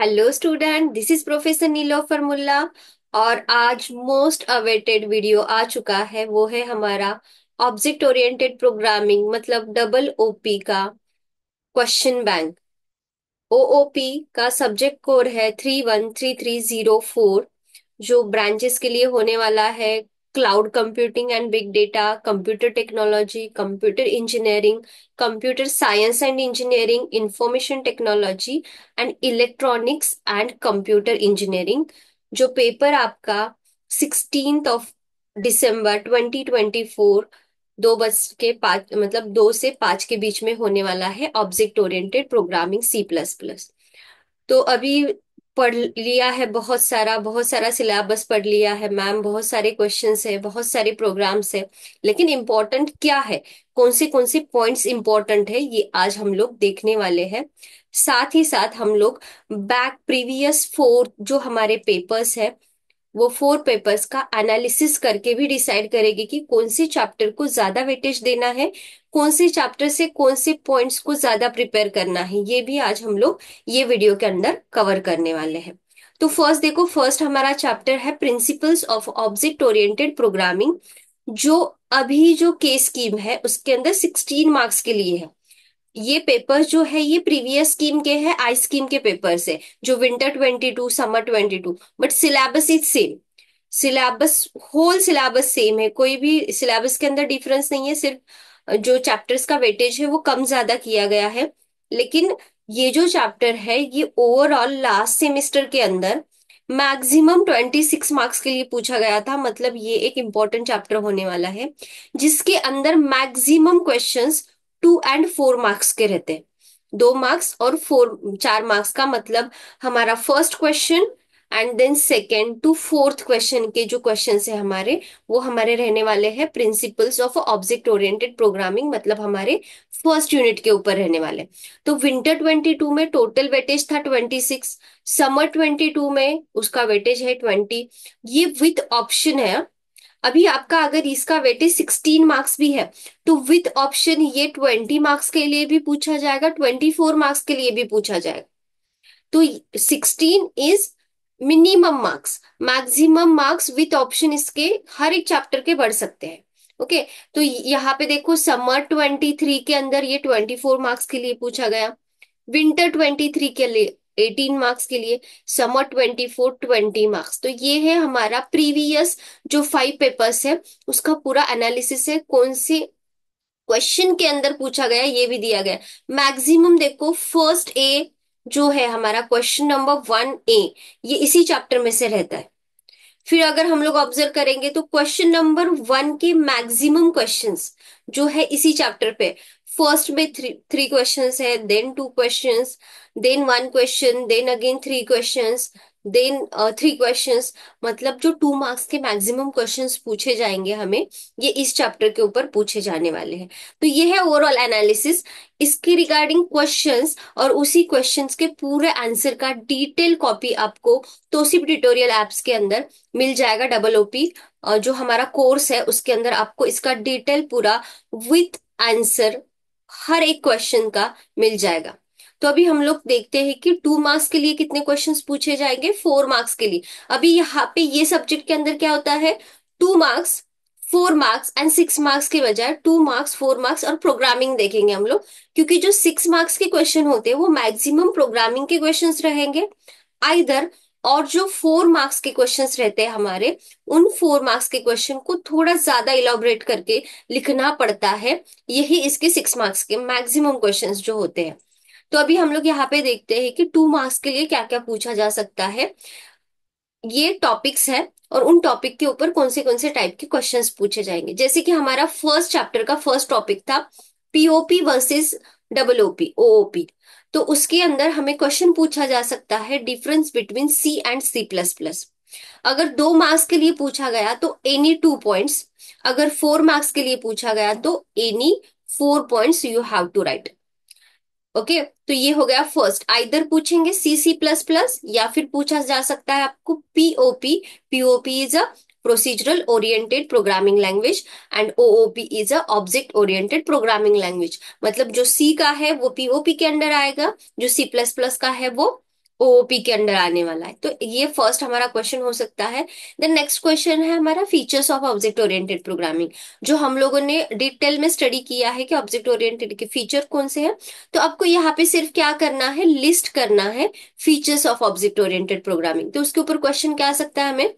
Hello student this is professor नीलो फर्मुल्ला और आज मोस्ट अवेटेड वीडियो आ चुका है वो है हमारा ऑब्जेक्ट ओरिएंटेड प्रोग्रामिंग मतलब double O P question bank OOP का सब्जेक्ट कोर है three one three three zero four जो ब्रांचेस के लिए होने वाला है cloud computing and big data computer technology computer engineering computer science and engineering information technology and electronics and computer engineering जो paper आपका sixteen of December twenty twenty four दो बज के पाँच मतलब दो से पांच के बीच में होने वाला है object oriented programming C plus plus तो अभी पढ़ लिया है बहुत सारा बहुत सारा सिलेबस पढ़ लिया है मैम बहुत सारे क्वेश्चन है बहुत सारे प्रोग्राम्स है लेकिन इम्पोर्टेंट क्या है कौन से कौन से पॉइंट्स इम्पोर्टेंट है ये आज हम लोग देखने वाले हैं साथ ही साथ हम लोग बैक प्रीवियस फोर जो हमारे पेपर्स है वो फोर पेपर्स का एनालिसिस करके भी डिसाइड करेगी कि कौन से चैप्टर को ज्यादा वेटेज देना है कौन से चैप्टर से कौन से पॉइंट्स को ज्यादा प्रिपेयर करना है ये भी आज हम लोग ये वीडियो के अंदर कवर करने वाले हैं तो फर्स्ट देखो फर्स्ट हमारा चैप्टर है principles of object oriented programming जो अभी जो के स्कीम है उसके अंदर सिक्सटीन मार्क्स के लिए है ये पेपर जो है ये प्रीवियस स्कीम के है आई स्कीम के पेपर से जो winter twenty two summer twenty two but syllabus is same syllabus whole syllabus same है कोई भी सिलेबस के अंदर डिफरेंस नहीं है सिर्फ जो चैप्टर्स का वेटेज है वो कम ज्यादा किया गया है लेकिन ये जो चैप्टर है ये ओवरऑल लास्ट सेमेस्टर के अंदर मैक्सिमम ट्वेंटी सिक्स मार्क्स के लिए पूछा गया था मतलब ये एक इंपॉर्टेंट चैप्टर होने वाला है जिसके अंदर maximum questions two and four marks के रहते हैं दो मार्क्स और फोर चार मार्क्स का मतलब हमारा first question and then second to fourth question के जो क्वेश्चन है हमारे वो हमारे रहने वाले हैं principles of object oriented programming मतलब हमारे फर्स्ट यूनिट के ऊपर रहने वाले तो विंटर 22 में टोटल वेटेज था 26 समर 22 में उसका वेटेज है 20 ये विथ ऑप्शन है अभी आपका अगर इसका वेटेज सिक्सटीन मार्क्स भी है तो विथ ऑप्शन ये ट्वेंटी मार्क्स के लिए भी पूछा जाएगा ट्वेंटी फोर मार्क्स के लिए भी पूछा जाएगा तो sixteen is minimum marks maximum marks with option इसके हर एक चैप्टर के बढ़ सकते हैं ओके okay, तो यहाँ पे देखो समर ट्वेंटी थ्री के अंदर ये ट्वेंटी फोर मार्क्स के लिए पूछा गया विंटर ट्वेंटी थ्री के लिए एटीन मार्क्स के लिए summer twenty four twenty marks तो ये है हमारा प्रीवियस जो फाइव पेपर्स है उसका पूरा एनालिसिस है कौन से क्वेश्चन के अंदर पूछा गया ये भी दिया गया मैक्सिमम देखो फर्स्ट ए जो है हमारा क्वेश्चन नंबर वन ए ये इसी चैप्टर में से रहता है फिर अगर हम लोग ऑब्जर्व करेंगे तो क्वेश्चन नंबर वन के मैक्सिमम क्वेश्चंस जो है इसी चैप्टर पे फर्स्ट में थ्री थ्री क्वेश्चन है then two question then one question then again three question then three question मतलब जो टू मार्क्स के मैक्सिमम क्वेश्चन पूछे जाएंगे हमें ये इस चैप्टर के ऊपर पूछे जाने वाले हैं तो ये है ओवरऑल एनालिसिस इसके रिगार्डिंग क्वेश्चन और उसी क्वेश्चन के पूरे आंसर का डिटेल कॉपी आपको तोसिप ट्यूटोरियल एप्स के अंदर मिल जाएगा डबल ओपी जो हमारा कोर्स है उसके अंदर आपको इसका डिटेल पूरा विथ आंसर हर एक क्वेश्चन का मिल जाएगा तो अभी हम लोग देखते हैं कि टू मार्क्स के लिए कितने क्वेश्चंस पूछे जाएंगे फोर मार्क्स के लिए अभी यहाँ पे ये सब्जेक्ट के अंदर क्या होता है two marks four marks and six marks के बजाय टू मार्क्स फोर मार्क्स और प्रोग्रामिंग देखेंगे हम लोग क्योंकि जो सिक्स मार्क्स के क्वेश्चन होते हैं वो मैक्सिमम प्रोग्रामिंग के क्वेश्चन रहेंगे आइधर और जो फोर मार्क्स के क्वेश्चंस रहते हैं हमारे उन फोर मार्क्स के क्वेश्चन को थोड़ा ज्यादा इलाबोरेट करके लिखना पड़ता है यही इसके सिक्स मार्क्स के मैक्सिमम क्वेश्चंस जो होते हैं तो अभी हम लोग यहाँ पे देखते हैं कि टू मार्क्स के लिए क्या क्या पूछा जा सकता है ये टॉपिक्स है और उन टॉपिक के ऊपर कौन से कौन से टाइप के क्वेश्चंस पूछे जाएंगे जैसे कि हमारा फर्स्ट चैप्टर का फर्स्ट टॉपिक था POP versus double O P OOP उसके अंदर हमें क्वेश्चन पूछा जा सकता है difference between C and C plus plus अगर दो मार्क्स के लिए पूछा गया तो एनी टू पॉइंट्स अगर फोर मार्क्स के लिए पूछा गया तो any four points you have to write okay तो ये हो गया फर्स्ट आइदर पूछेंगे सी सी प्लस प्लस या फिर पूछा जा सकता है आपको POP POP is a Procedural Oriented Programming Language and OOP is a Object Oriented Programming Language मतलब जो C का है वो POP के अंडर आएगा जो C++ का है वो ओओपी के अंडर आने वाला है तो ये फर्स्ट हमारा क्वेश्चन हो सकता है देन नेक्स्ट क्वेश्चन है हमारा features of object oriented programming जो हम लोगों ने डिटेल में स्टडी किया है कि ऑब्जेक्ट ओरिएंटेड के फीचर कौन से हैं तो आपको यहाँ पे सिर्फ क्या करना है लिस्ट करना है features of object oriented programming तो उसके ऊपर क्वेश्चन क्या आ सकता है हमें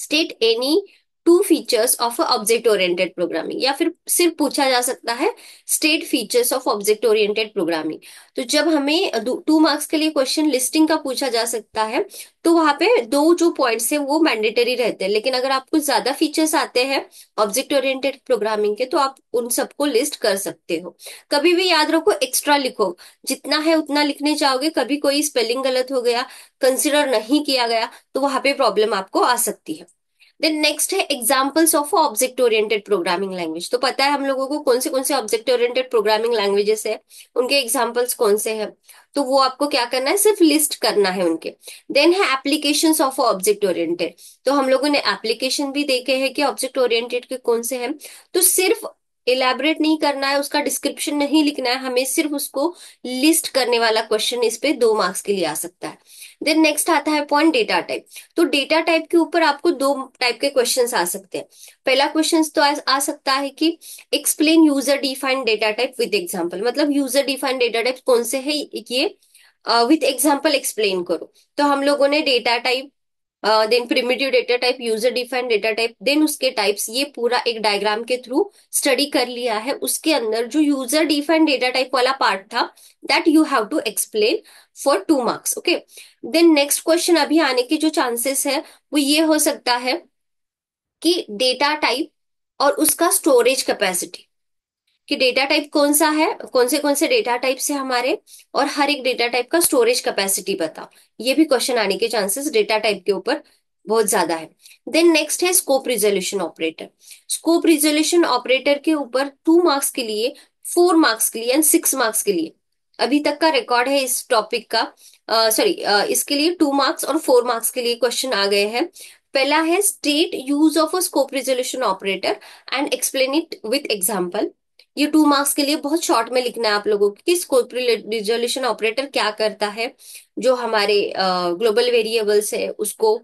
state any two features of object oriented programming या फिर सिर्फ पूछा जा सकता है state features of object oriented programming तो जब हमें टू मार्क्स के लिए क्वेश्चन लिस्टिंग का पूछा जा सकता है तो वहां पे दो जो पॉइंट्स है वो मैंडेटरी रहते हैं लेकिन अगर आपको ज्यादा फीचर्स आते हैं ऑब्जेक्ट ओरिएंटेड प्रोग्रामिंग के तो आप उन सबको लिस्ट कर सकते हो कभी भी याद रखो एक्स्ट्रा लिखो जितना है उतना लिखने जाओगे कभी कोई स्पेलिंग गलत हो गया कंसिडर नहीं किया गया तो वहां पे प्रॉब्लम आपको आ सकती है देन नेक्स्ट है examples of object oriented programming language तो पता है हम लोगों को कौन से कौन से ऑब्जेक्ट ओरिएंटेड प्रोग्रामिंग लैंग्वेजेस है उनके एग्जाम्पल्स कौन से हैं तो वो आपको क्या करना है सिर्फ लिस्ट करना है उनके देन है एप्लीकेशन ऑफ ऑब्जेक्ट ओरिएंटेड तो हम लोगों ने एप्लीकेशन भी देखे है कि ऑब्जेक्ट ओरिएंटेड के कौन से हैं तो सिर्फ इलेबरेट नहीं करना है उसका डिस्क्रिप्शन नहीं लिखना है हमें सिर्फ उसको लिस्ट करने वाला क्वेश्चन इस पे दो मार्क्स के लिए आ सकता है देन नेक्स्ट आता है पॉइंट डेटा टाइप तो डेटा टाइप के ऊपर आपको दो टाइप के क्वेश्चन आ सकते हैं पहला क्वेश्चन तो आ, आ सकता है कि explain user defined data type with example मतलब यूजर डिफाइंड डेटा टाइप कौन से है ये विथ एग्जाम्पल एक्सप्लेन करो तो हम लोगों ने data type then primitive data type user defined data type then उसके टाइप्स ये पूरा एक डायग्राम के थ्रू स्टडी कर लिया है उसके अंदर जो यूजर डिफाइंड डेटा टाइप वाला पार्ट था that you have to explain for two marks okay then next question अभी आने के जो चांसेस है वो ये हो सकता है कि डेटा टाइप और उसका स्टोरेज कैपेसिटी कि डेटा टाइप कौन सा है कौन से कौन से डेटा टाइप्स है हमारे और हर एक डेटा टाइप का स्टोरेज कैपेसिटी बताओ ये भी क्वेश्चन आने के चांसेस डेटा टाइप के ऊपर बहुत ज्यादा है देन नेक्स्ट है scope resolution operator scope resolution operator के ऊपर टू मार्क्स के लिए फोर मार्क्स के लिए एंड सिक्स मार्क्स के लिए अभी तक का रिकॉर्ड है इस टॉपिक का सॉरी uh, uh, इसके लिए टू मार्क्स और फोर मार्क्स के लिए क्वेश्चन आ गए हैं पहला है state use of a scope resolution operator and explain it with example ये टू मार्क्स के लिए बहुत शॉर्ट में लिखना है आप लोगों को कि स्कोप रिजोल्यूशन ऑपरेटर क्या करता है जो हमारे ग्लोबल वेरिएबल्स है उसको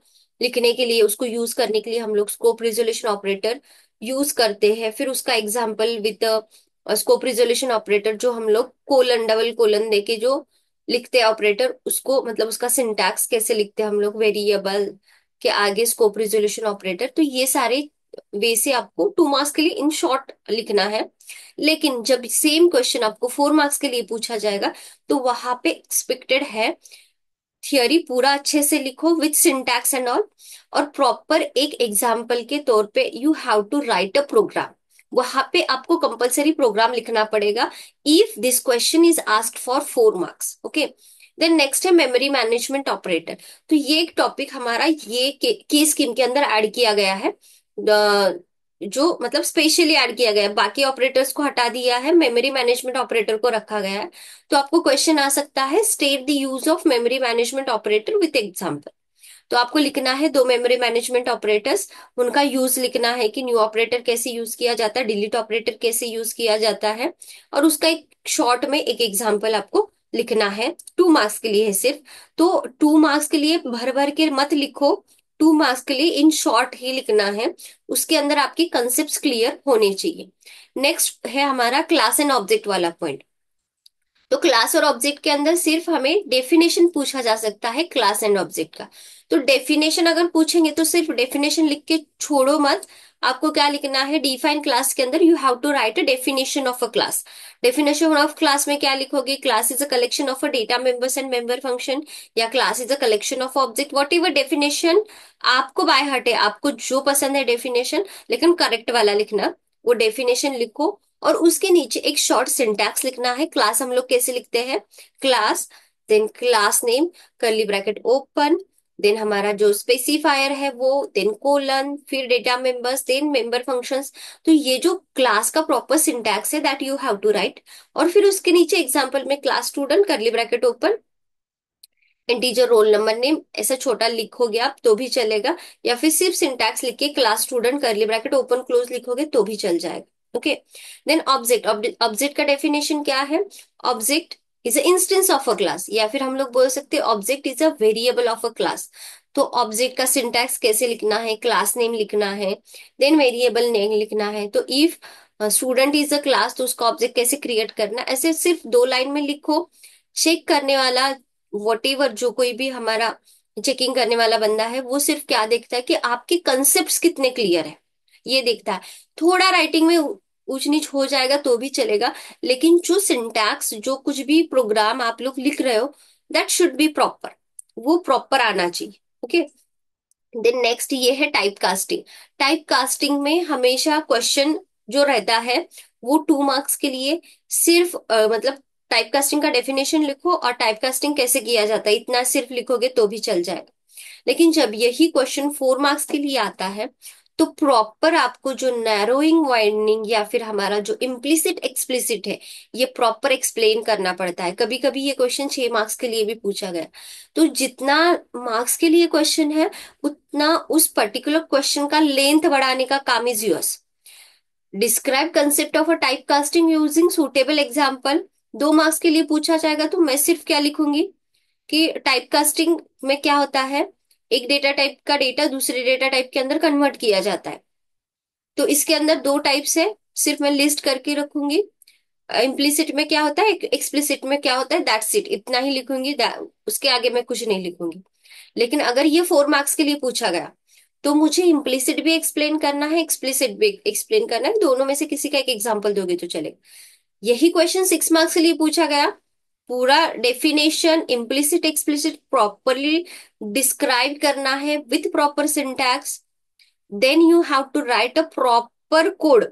लिखने के लिए उसको यूज करने के लिए हम लोग स्कोप रिजोल्यूशन ऑपरेटर यूज करते हैं फिर उसका example with scope resolution operator जो हम लोग कोलन डबल कोलन देके जो लिखते हैं ऑपरेटर उसको मतलब उसका सिंटैक्स कैसे लिखते हैं हम लोग वेरिएबल के आगे स्कोप रिजोल्यूशन ऑपरेटर तो ये सारे वे से आपको टू मार्क्स के लिए इन शॉर्ट लिखना है लेकिन जब सेम क्वेश्चन आपको फोर मार्क्स के लिए पूछा जाएगा तो वहां पे एक्सपेक्टेड है थियोरी पूरा अच्छे से लिखो विथ सिंटैक्स एंड ऑल और प्रॉपर एक एग्जाम्पल के तौर पे you have to write a program वहां पे आपको कंपलसरी प्रोग्राम लिखना पड़ेगा if this question is ask for four marks okay then next है मेमोरी मैनेजमेंट ऑपरेटर तो ये एक टॉपिक हमारा ये के, के स्कीम के अंदर एड किया गया है जो मतलब स्पेशली ऐड किया गया है बाकी ऑपरेटर्स को हटा दिया है मेमोरी मैनेजमेंट ऑपरेटर को रखा गया है तो आपको क्वेश्चन आ सकता है state the use of memory management operator with example तो आपको लिखना है दो मेमोरी मैनेजमेंट ऑपरेटर्स उनका यूज लिखना है कि न्यू ऑपरेटर कैसे यूज किया जाता है डिलीट ऑपरेटर कैसे यूज किया जाता है और उसका एक शॉर्ट में एक एग्जाम्पल आपको लिखना है टू मार्क्स के लिए है सिर्फ तो टू मार्क्स के लिए भर भर के मत लिखो टू मार्क्स के लिए इन शॉर्ट ही लिखना है उसके अंदर आपके कंसेप्ट क्लियर होने चाहिए नेक्स्ट है हमारा क्लास एंड ऑब्जेक्ट वाला पॉइंट तो क्लास और ऑब्जेक्ट के अंदर सिर्फ हमें डेफिनेशन पूछा जा सकता है क्लास एंड ऑब्जेक्ट का तो डेफिनेशन अगर पूछेंगे तो सिर्फ डेफिनेशन लिख के छोड़ो मत आपको क्या लिखना है डिफाइन क्लास के अंदर you have to write a definition of a class definition of class में क्या लिखोगे class is a collection of a data members and member function या class is a collection of object whatever definition आपको बाय है आपको जो पसंद है डेफिनेशन लेकिन करेक्ट वाला लिखना वो डेफिनेशन लिखो और उसके नीचे एक शॉर्ट सिंटैक्स लिखना है क्लास हम लोग कैसे लिखते हैं class then class name curly bracket open then हमारा जो स्पेसिफायर है वो देन कोलन फिर data members then member functions तो ये जो क्लास का प्रॉपर सिंटैक्स है that you have to write और फिर उसके नीचे एग्जांपल में class student curly bracket open integer roll number name ऐसा छोटा लिखोगे आप तो भी चलेगा या फिर सिर्फ सिंटैक्स लिख के class student curly bracket open close लिखोगे तो भी चल जाएगा ओके देन ऑब्जेक्ट ऑब्जेक्ट का डेफिनेशन क्या है object is a instance of a class या फिर हम लोग बोल सकते हैं object is a variable of a class तो ऑब्जेक्ट का सिंटैक्स कैसे लिखना है क्लास नेम लिखना है देन वेरिएबल नेम लिखना है तो if student is a class तो उसका ऑब्जेक्ट कैसे क्रिएट करना ऐसे सिर्फ दो लाइन में लिखो चेक करने वाला एवर जो कोई भी हमारा चेकिंग करने वाला बंदा है वो सिर्फ क्या देखता है कि आपके कंसेप्ट कितने क्लियर है ये देखता है थोड़ा राइटिंग में ऊंच नीच हो जाएगा तो भी चलेगा लेकिन जो सिंटैक्स जो कुछ भी प्रोग्राम आप लोग लिख रहे हो दैट शुड बी प्रॉपर वो प्रॉपर आना चाहिए ओके देन नेक्स्ट ये है टाइप कास्टिंग टाइप कास्टिंग में हमेशा क्वेश्चन जो रहता है वो टू मार्क्स के लिए सिर्फ uh, मतलब टाइप कास्टिंग का डेफिनेशन लिखो और टाइप कास्टिंग कैसे किया जाता है इतना सिर्फ लिखोगे तो भी चल जाएगा लेकिन जब यही क्वेश्चन फोर मार्क्स के लिए आता है तो प्रॉपर आपको जो नैरोइंग वाइडनिंग या फिर हमारा जो इम्प्लिसिट एक्सप्लिसिट है ये प्रॉपर एक्सप्लेन करना पड़ता है कभी कभी ये क्वेश्चन छह मार्क्स के लिए भी पूछा गया तो जितना मार्क्स के लिए क्वेश्चन है उतना उस पर्टिकुलर क्वेश्चन का लेंथ बढ़ाने का काम is yours describe concept of a type casting using suitable example दो मार्क्स के लिए पूछा जाएगा तो मैं सिर्फ क्या लिखूंगी कि टाइप कास्टिंग में क्या होता है एक डेटा टाइप का डेटा दूसरे डेटा टाइप के अंदर कन्वर्ट किया जाता है तो इसके अंदर दो टाइप्स है सिर्फ मैं लिस्ट करके रखूंगी इम्प्लिसिट में क्या होता है एक्सप्लिसिट में क्या होता है दैट्स इट इतना ही लिखूंगी उसके आगे मैं कुछ नहीं लिखूंगी लेकिन अगर ये फोर मार्क्स के लिए पूछा गया तो मुझे इम्प्लीसिट भी एक्सप्लेन करना है एक्सप्लिसिट भी एक्सप्लेन करना है दोनों में से किसी का एक एग्जाम्पल दोगे तो चलेगा यही क्वेश्चन सिक्स मार्क्स के लिए पूछा गया पूरा definition implicit explicit properly describe करना है with proper syntax then you have to write a proper code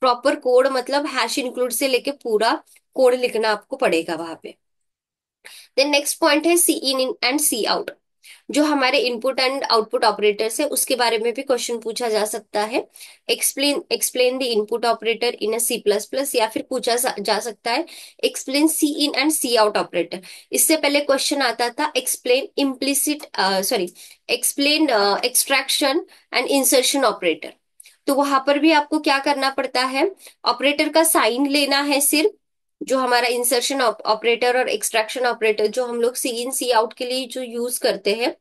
proper code मतलब हैश इंक्लूड से लेके पूरा कोड लिखना आपको पड़ेगा वहां पे देन नेक्स्ट पॉइंट है सी इन एंड सी आउट जो हमारे इनपुट एंड आउटपुट ऑपरेटर्स है उसके बारे में भी क्वेश्चन पूछा जा सकता है explain explain the input operator in C plus plus या फिर पूछा जा सकता है explain C in and C out operator इससे पहले क्वेश्चन आता था explain implicit sorry explain extraction and insertion operator तो वहां पर भी आपको क्या करना पड़ता है ऑपरेटर का साइन लेना है सिर्फ जो हमारा इंसर्शन ऑपरेटर और एक्सट्रैक्शन ऑपरेटर जो हम लोग सी इन सी आउट के लिए जो यूज करते हैं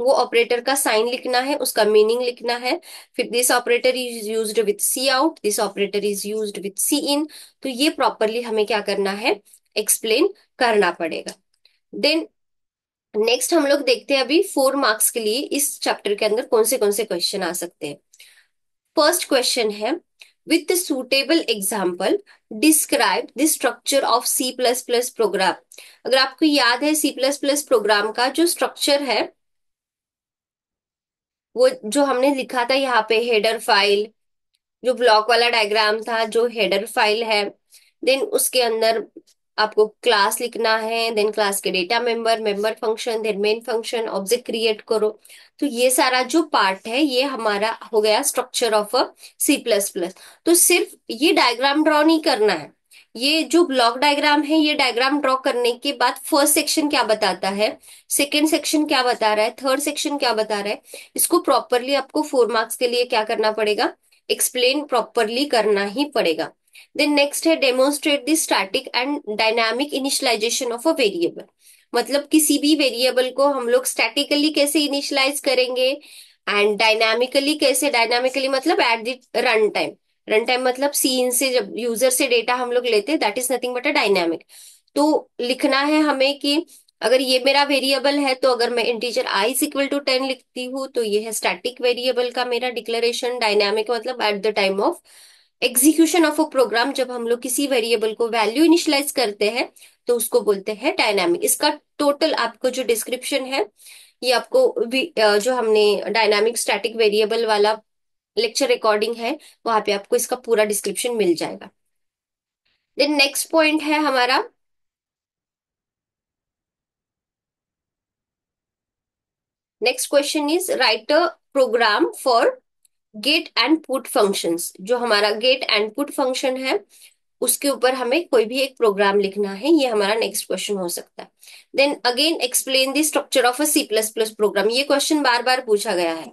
वो ऑपरेटर का साइन लिखना है उसका मीनिंग लिखना है फिर this operator is use with C out this operator is use with C in तो ये प्रॉपरली हमें क्या करना है एक्सप्लेन करना पड़ेगा देन नेक्स्ट हम लोग देखते हैं अभी फोर मार्क्स के लिए इस चैप्टर के अंदर कौन से कौन से क्वेश्चन आ सकते हैं फर्स्ट क्वेश्चन है With the suitable example, describe the structure of C++ program. अगर आपको याद है सी प्लस प्लस प्रोग्राम का जो स्ट्रक्चर है वो जो हमने लिखा था यहाँ पे हेडर फाइल जो ब्लॉक वाला डायग्राम था जो हेडर फाइल है देन उसके अंदर आपको क्लास लिखना है देन क्लास के data member member function then main function object create करो तो ये सारा जो पार्ट है ये हमारा हो गया structure of a C plus plus तो सिर्फ ये डायग्राम ड्रॉ नहीं करना है ये जो ब्लॉक डायग्राम है ये डायग्राम ड्रॉ करने के बाद फर्स्ट सेक्शन क्या बताता है सेकेंड सेक्शन क्या बता रहा है थर्ड सेक्शन क्या बता रहा है इसको प्रॉपरली आपको फोर मार्क्स के लिए क्या करना पड़ेगा एक्सप्लेन प्रॉपरली करना ही पड़ेगा देन नेक्स्ट है demonstrate the static and dynamic initialization of a variable मतलब किसी भी वेरिएबल को हम लोग स्टैटिकली कैसे इनिशलाइज करेंगे एंड डायनामिकली कैसे डायनामिकली मतलब at the run time run time मतलब सीन से जब यूजर से डेटा हम लोग लेते हैं that is nothing but a dynamic तो लिखना है हमें कि अगर ये मेरा वेरिएबल है तो अगर मैं integer I equal to ten लिखती हूँ तो ये है स्टैटिक वेरिएबल का मेरा डिक्लेरेशन डायनामिक मतलब at the time of execution of a program जब हम लोग किसी वेरिएबल को वैल्यू इनिशलाइज करते हैं तो उसको बोलते हैं डायनामिक इसका टोटल आपको जो डिस्क्रिप्शन है ये आपको जो हमने डायनामिक स्टैटिक वेरिएबल वाला लेक्चर रिकॉर्डिंग है वहां पे आपको इसका पूरा डिस्क्रिप्शन मिल जाएगा देन नेक्स्ट पॉइंट है हमारा next question is write a program for get and put functions जो हमारा गेट एंड पुट फंक्शन है उसके ऊपर हमें कोई भी एक प्रोग्राम लिखना है ये हमारा नेक्स्ट क्वेश्चन हो सकता है then again explain the structure of a C plus plus program ये क्वेश्चन बार बार पूछा गया है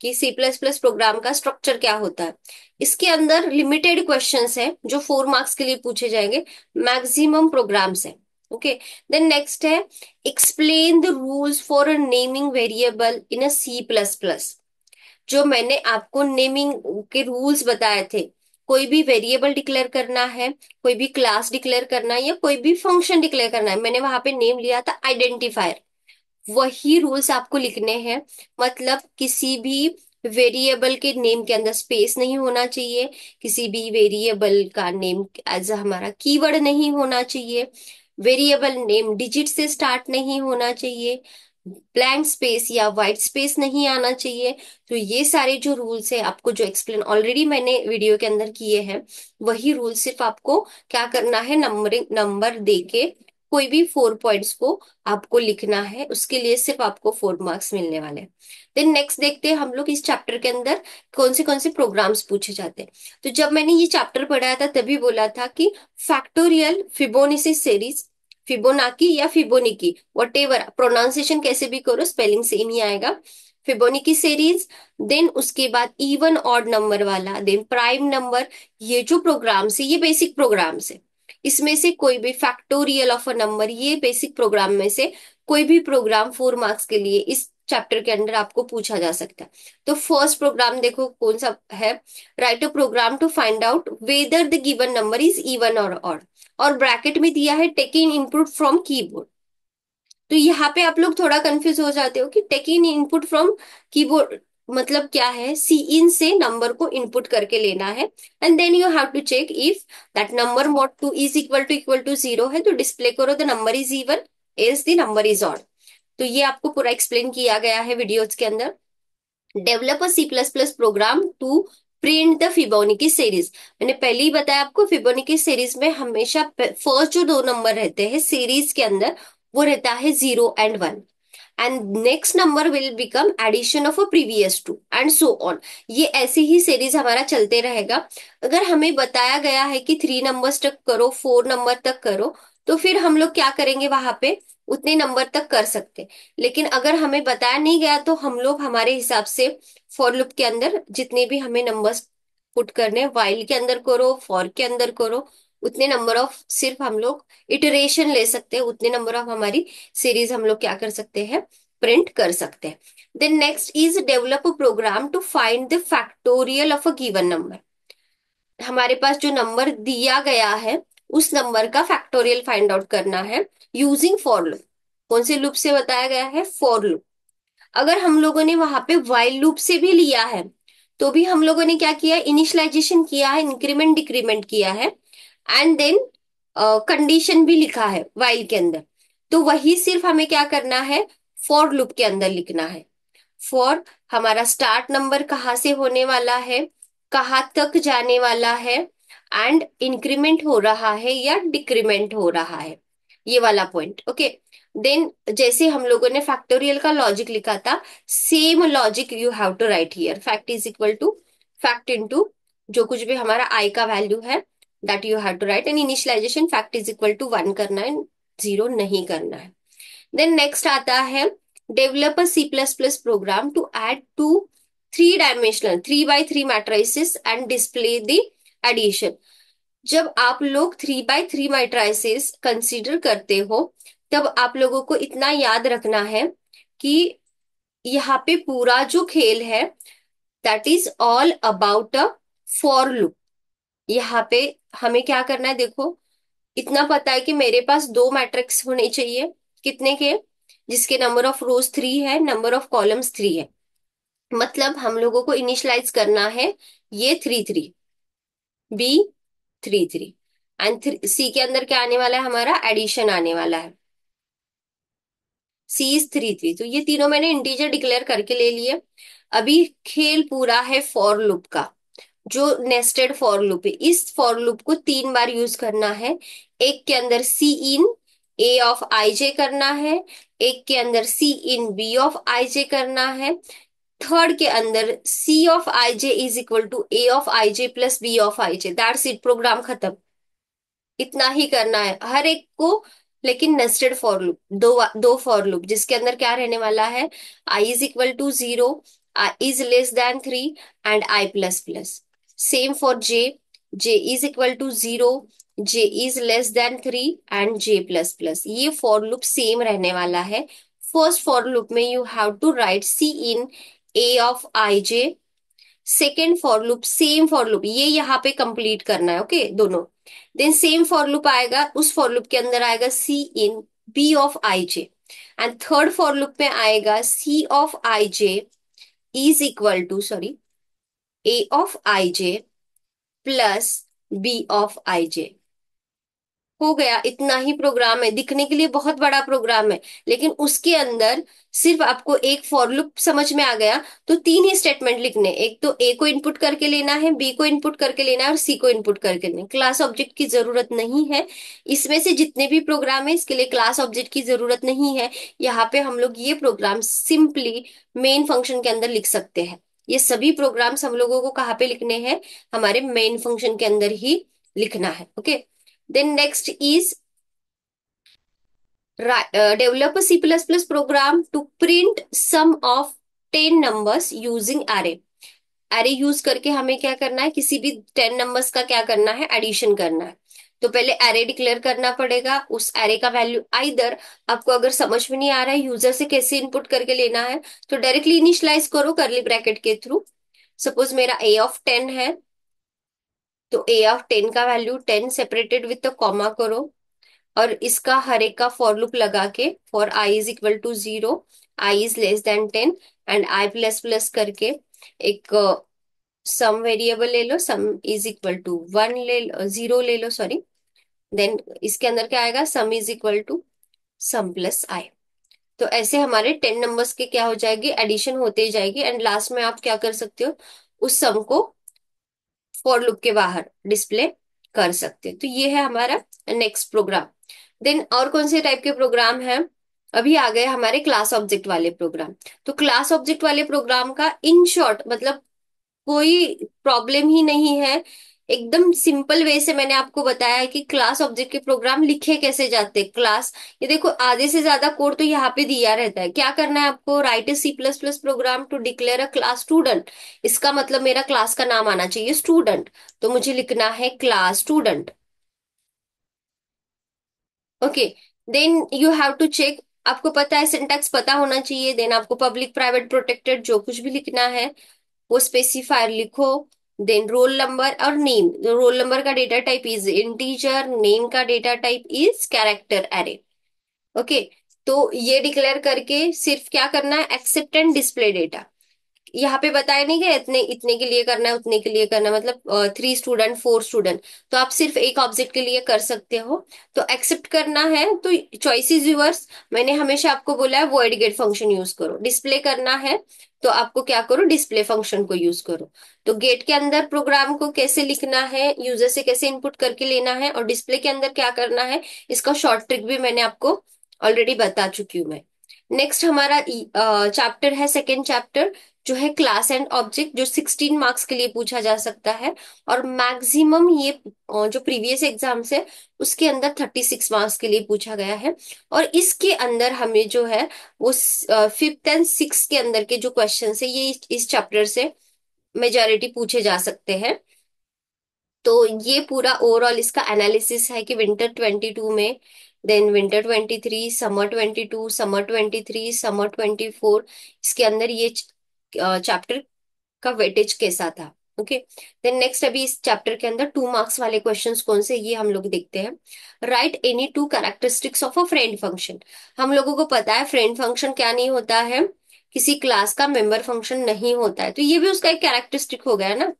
कि सी प्लस प्लस प्रोग्राम का स्ट्रक्चर क्या होता है इसके अंदर लिमिटेड क्वेश्चंस है जो फोर मार्क्स के लिए पूछे जाएंगे मैक्सिमम प्रोग्राम्स है ओके देन नेक्स्ट है explain the rules for naming variable in a C plus plus जो मैंने आपको नेमिंग के रूल्स बताए थे कोई भी वेरिएबल डिक्लेयर करना है कोई भी क्लास डिक्लेयर करना है या कोई भी फंक्शन डिक्लेयर करना है मैंने वहां पे नेम लिया था आइडेंटिफायर वही रूल्स आपको लिखने हैं मतलब किसी भी वेरिएबल के नेम के अंदर स्पेस नहीं होना चाहिए किसी भी वेरिएबल का नेम एज हमारा कीवर्ड नहीं होना चाहिए वेरिएबल नेम डिजिट से स्टार्ट नहीं होना चाहिए ब्लैंक स्पेस या वाइट स्पेस नहीं आना चाहिए तो ये सारे जो रूल्स है आपको जो एक्सप्लेन ऑलरेडी मैंने वीडियो के अंदर किए हैं वही रूल सिर्फ आपको क्या करना है नंबरिंग नंबर देके कोई भी फोर पॉइंट्स को आपको लिखना है उसके लिए सिर्फ आपको फोर मार्क्स मिलने वाले हैं देन नेक्स्ट देखते हैं हम लोग इस चैप्टर के अंदर कौन से कौन से प्रोग्राम्स पूछे जाते हैं तो जब मैंने ये चैप्टर पढ़ाया था तभी बोला था कि फैक्टोरियल फिबोनिसी सीरीज फिबोनाकी या फिबोनिकी वट एवर प्रोनाउंसिएशन कैसे भी करो स्पेलिंग सेम ही आएगा फिबोनिकी सीरीज देन उसके बाद इवन ऑड नंबर वाला देन प्राइम नंबर ये जो प्रोग्राम्स है ये बेसिक प्रोग्राम्स है इसमें से कोई भी फैक्टोरियल ऑफ अ नंबर ये बेसिक प्रोग्राम में से कोई भी प्रोग्राम फोर मार्क्स के लिए इस चैप्टर के अंदर आपको पूछा जा सकता है तो फर्स्ट प्रोग्राम देखो कौन सा है write a program to find out whether the given number is even और ऑड और ब्रैकेट में दिया है taking in input from keyboard तो यहाँ पे आप लोग थोड़ा कंफ्यूज हो जाते हो कि taking in input from keyboard मतलब क्या है सी इन से नंबर को इनपुट करके लेना है and then you have to check if that number mod two is equal to equal to zero है तो डिस्प्ले करो the number is even else the number is odd तो ये आपको पूरा एक्सप्लेन किया गया है वीडियोज के अंदर develop a C plus plus program to print the Fibonacci series मैंने पहले ही बताया आपको फिबोनिकी सीरीज में हमेशा फर्स्ट जो दो नंबर रहते हैं सीरीज के अंदर वो रहता है zero and one and next number will become addition of a previous two and so on ये ऐसी ही सीरीज हमारा चलते रहेगा अगर हमें बताया गया है कि थ्री नंबर्स तक करो फोर नंबर तक करो तो फिर हम लोग क्या करेंगे वहां पे उतने नंबर तक कर सकते लेकिन अगर हमें बताया नहीं गया तो हम लोग हमारे हिसाब से फॉर लूप के अंदर जितने भी हमें नंबर्स पुट करने वाइल के अंदर करो फॉर के अंदर करो उतने नंबर ऑफ सिर्फ हम लोग इटरेशन ले सकते हैं उतने नंबर ऑफ हमारी सीरीज हम लोग क्या कर सकते हैं प्रिंट कर सकते हैं then next is develop a program to find the factorial of a given number हमारे पास जो नंबर दिया गया है उस नंबर का फैक्टोरियल फाइंड आउट करना है यूजिंग फॉर लूप कौन से लूप से बताया गया है फॉर लूप अगर हम लोगों ने वहां पे वाइल लूप से भी लिया है तो भी हम लोगों ने क्या किया इनिशलाइजेशन किया है इंक्रीमेंट डिक्रीमेंट किया है एंड देन कंडीशन भी लिखा है वाइल के अंदर तो वही सिर्फ हमें क्या करना है फॉर लूप के अंदर लिखना है फॉर हमारा स्टार्ट नंबर कहाँ से होने वाला है कहाँ तक जाने वाला है एंड इंक्रीमेंट हो रहा है या डिक्रीमेंट हो रहा है ये वाला पॉइंट ओके देन जैसे हम लोगों ने फैक्टोरियल का लॉजिक लिखा था same logic you have to write here fact is equal to fact to जो कुछ भी हमारा आई का वैल्यू है that you have to write and initialization fact is equal to one करना है जीरो नहीं करना है देन नेक्स्ट आता है develop a C plus plus program to add two three dimensional three by three matrices and display the addition जब आप लोग three by three matrices consider करते हो तब आप लोगों को इतना याद रखना है कि यहाँ पे पूरा जो खेल है that is all about a for loop यहाँ पे हमें क्या करना है देखो इतना पता है कि मेरे पास दो मैट्रिक्स होने चाहिए कितने के जिसके नंबर ऑफ रोज थ्री है नंबर ऑफ कॉलम्स थ्री है मतलब हम लोगों को इनिशलाइज करना है ये three three B three three and C के अंदर क्या आने वाला है हमारा एडिशन आने वाला है सी इज थ्री थ्री तो ये तीनों मैंने इंटीजर डिक्लेयर करके ले लिए अभी खेल पूरा है फॉर लूप का जो नेस्टेड फॉर लूप है इस फॉर लूप को तीन बार यूज करना है एक के अंदर सी इन ए ऑफ आई जे करना है एक के अंदर सी इन बी ऑफ आई जे करना है थर्ड के अंदर C of I J is equal to A of I J plus B of I J that's it program खत्म इतना ही करना है हर एक को लेकिन नेस्टेड फॉर लूप दो दो फॉर लूप जिसके अंदर क्या रहने वाला है I is equal to zero is less than three and I plus plus same for J J is equal to zero J is less than three and J plus plus ये for loop same रहने वाला है first for loop में you have to write C in A of I J second for loop same for loop ये यहाँ पे complete करना है ओके okay? दोनों देन सेम फॉर लूप आएगा उस फॉर लूप के अंदर आएगा C in B of I J and third for loop में आएगा C of I J is equal to sorry A of I J plus B of I J हो गया इतना ही प्रोग्राम है दिखने के लिए बहुत बड़ा प्रोग्राम है लेकिन उसके अंदर सिर्फ आपको एक फॉर लूप समझ में आ गया तो तीन ही स्टेटमेंट लिखने एक तो ए को इनपुट करके लेना है बी को इनपुट करके लेना है और सी को इनपुट करके लेना क्लास ऑब्जेक्ट की जरूरत नहीं है इसमें से जितने भी प्रोग्राम है इसके लिए क्लास ऑब्जेक्ट की जरूरत नहीं है यहाँ पे हम लोग ये प्रोग्राम सिंपली मेन फंक्शन के अंदर लिख सकते हैं ये सभी प्रोग्राम्स हम लोगों को कहाँ पे लिखने हैं हमारे मेन फंक्शन के अंदर ही लिखना है okay okay? Then next is write, uh, develop a C++ program to print sum of 10 numbers using array. Array use करके हमें क्या करना है किसी भी टेन नंबर्स का क्या करना है एडिशन करना है तो पहले एरे डिक्लेयर करना पड़ेगा उस एरे का वैल्यू आइदर आपको अगर समझ में नहीं आ रहा है यूजर से कैसे इनपुट करके लेना है तो डायरेक्टली इनिशलाइज करो करली ब्रैकेट के थ्रू सपोज मेरा ए ऑफ टेन है तो ए ऑफ टेन का value ten separated with the comma करो और इसका हर एक का फॉर लुप लगा के for I is equal to zero I is less than ten and I plus plus करके एक सम uh, वेरिएबल ले लो sum is equal to one ले लो जीरो uh, ले लो सॉरी देन इसके अंदर क्या आएगा sum is equal to sum plus I तो ऐसे हमारे टेन नंबर्स के क्या हो जाएगी एडिशन होते ही जाएगी एंड लास्ट में आप क्या कर सकते हो उस सम को फॉर लुक के बाहर डिस्प्ले कर सकते तो ये है हमारा नेक्स्ट प्रोग्राम देन और कौन से टाइप के प्रोग्राम है अभी आ गए हमारे क्लास ऑब्जेक्ट वाले प्रोग्राम तो क्लास ऑब्जेक्ट वाले प्रोग्राम का इन शॉर्ट मतलब कोई प्रॉब्लम ही नहीं है एकदम सिंपल वे से मैंने आपको बताया कि क्लास ऑब्जेक्ट के प्रोग्राम लिखे कैसे जाते हैं क्लास ये देखो आधे से ज्यादा कोड तो यहाँ पे दिया रहता है क्या करना है आपको write a C plus plus program to declare a class student इसका मतलब मेरा क्लास का नाम आना चाहिए स्टूडेंट तो मुझे लिखना है class student okay then you have to check आपको पता है सेंटेक्स पता होना चाहिए देन आपको पब्लिक प्राइवेट प्रोटेक्टेड जो कुछ भी लिखना है वो स्पेसिफायर लिखो देन रोल नंबर और नेम रोल नंबर का data type is integer name का data type is character array okay तो ये डिक्लेयर करके सिर्फ क्या करना है एक्सेप्ट एंड डिस्प्ले डेटा यहाँ पे बताया नहीं गया इतने इतने के लिए करना है उतने के लिए करना है मतलब थ्री स्टूडेंट फोर स्टूडेंट तो आप सिर्फ एक ऑब्जेक्ट के लिए कर सकते हो तो एक्सेप्ट करना है तो चॉइसिस यूवर्स मैंने हमेशा आपको बोला है वॉइड गेट फंक्शन यूज करो डिस्प्ले करना है तो आपको क्या करो डिस्प्ले फंक्शन को यूज करो तो गेट के अंदर प्रोग्राम को कैसे लिखना है यूजर से कैसे इनपुट करके लेना है और डिस्प्ले के अंदर क्या करना है इसका शॉर्ट ट्रिक भी मैंने आपको ऑलरेडी बता चुकी हूँ मैं नेक्स्ट हमारा चैप्टर e, है सेकेंड चैप्टर जो है क्लास एंड ऑब्जेक्ट जो सिक्सटीन मार्क्स के लिए पूछा जा सकता है और मैक्सिमम ये जो प्रीवियस एग्जाम्स है उसके अंदर थर्टी सिक्स मार्क्स के लिए पूछा गया है और इसके अंदर हमें जो है वो फिफ्थ एंड सिक्स के अंदर के जो क्वेश्चन है ये इस चैप्टर से मेजोरिटी पूछे जा सकते हैं तो ये पूरा ओवरऑल इसका एनालिसिस है कि विंटर ट्वेंटी टू में then winter twenty three summer twenty two summer twenty three summer twenty four इसके अंदर ये चैप्टर का वेटेज कैसा था ओके देन नेक्स्ट अभी इस चैप्टर के अंदर टू मार्क्स वाले क्वेश्चन कौन से ये हम लोग देखते हैं write any two characteristics of a friend function हम लोगों को पता है फ्रेंड फंक्शन क्या नहीं होता है किसी क्लास का मेंबर फंक्शन नहीं होता है तो ये भी उसका एक कैरेक्टरिस्टिक हो गया ना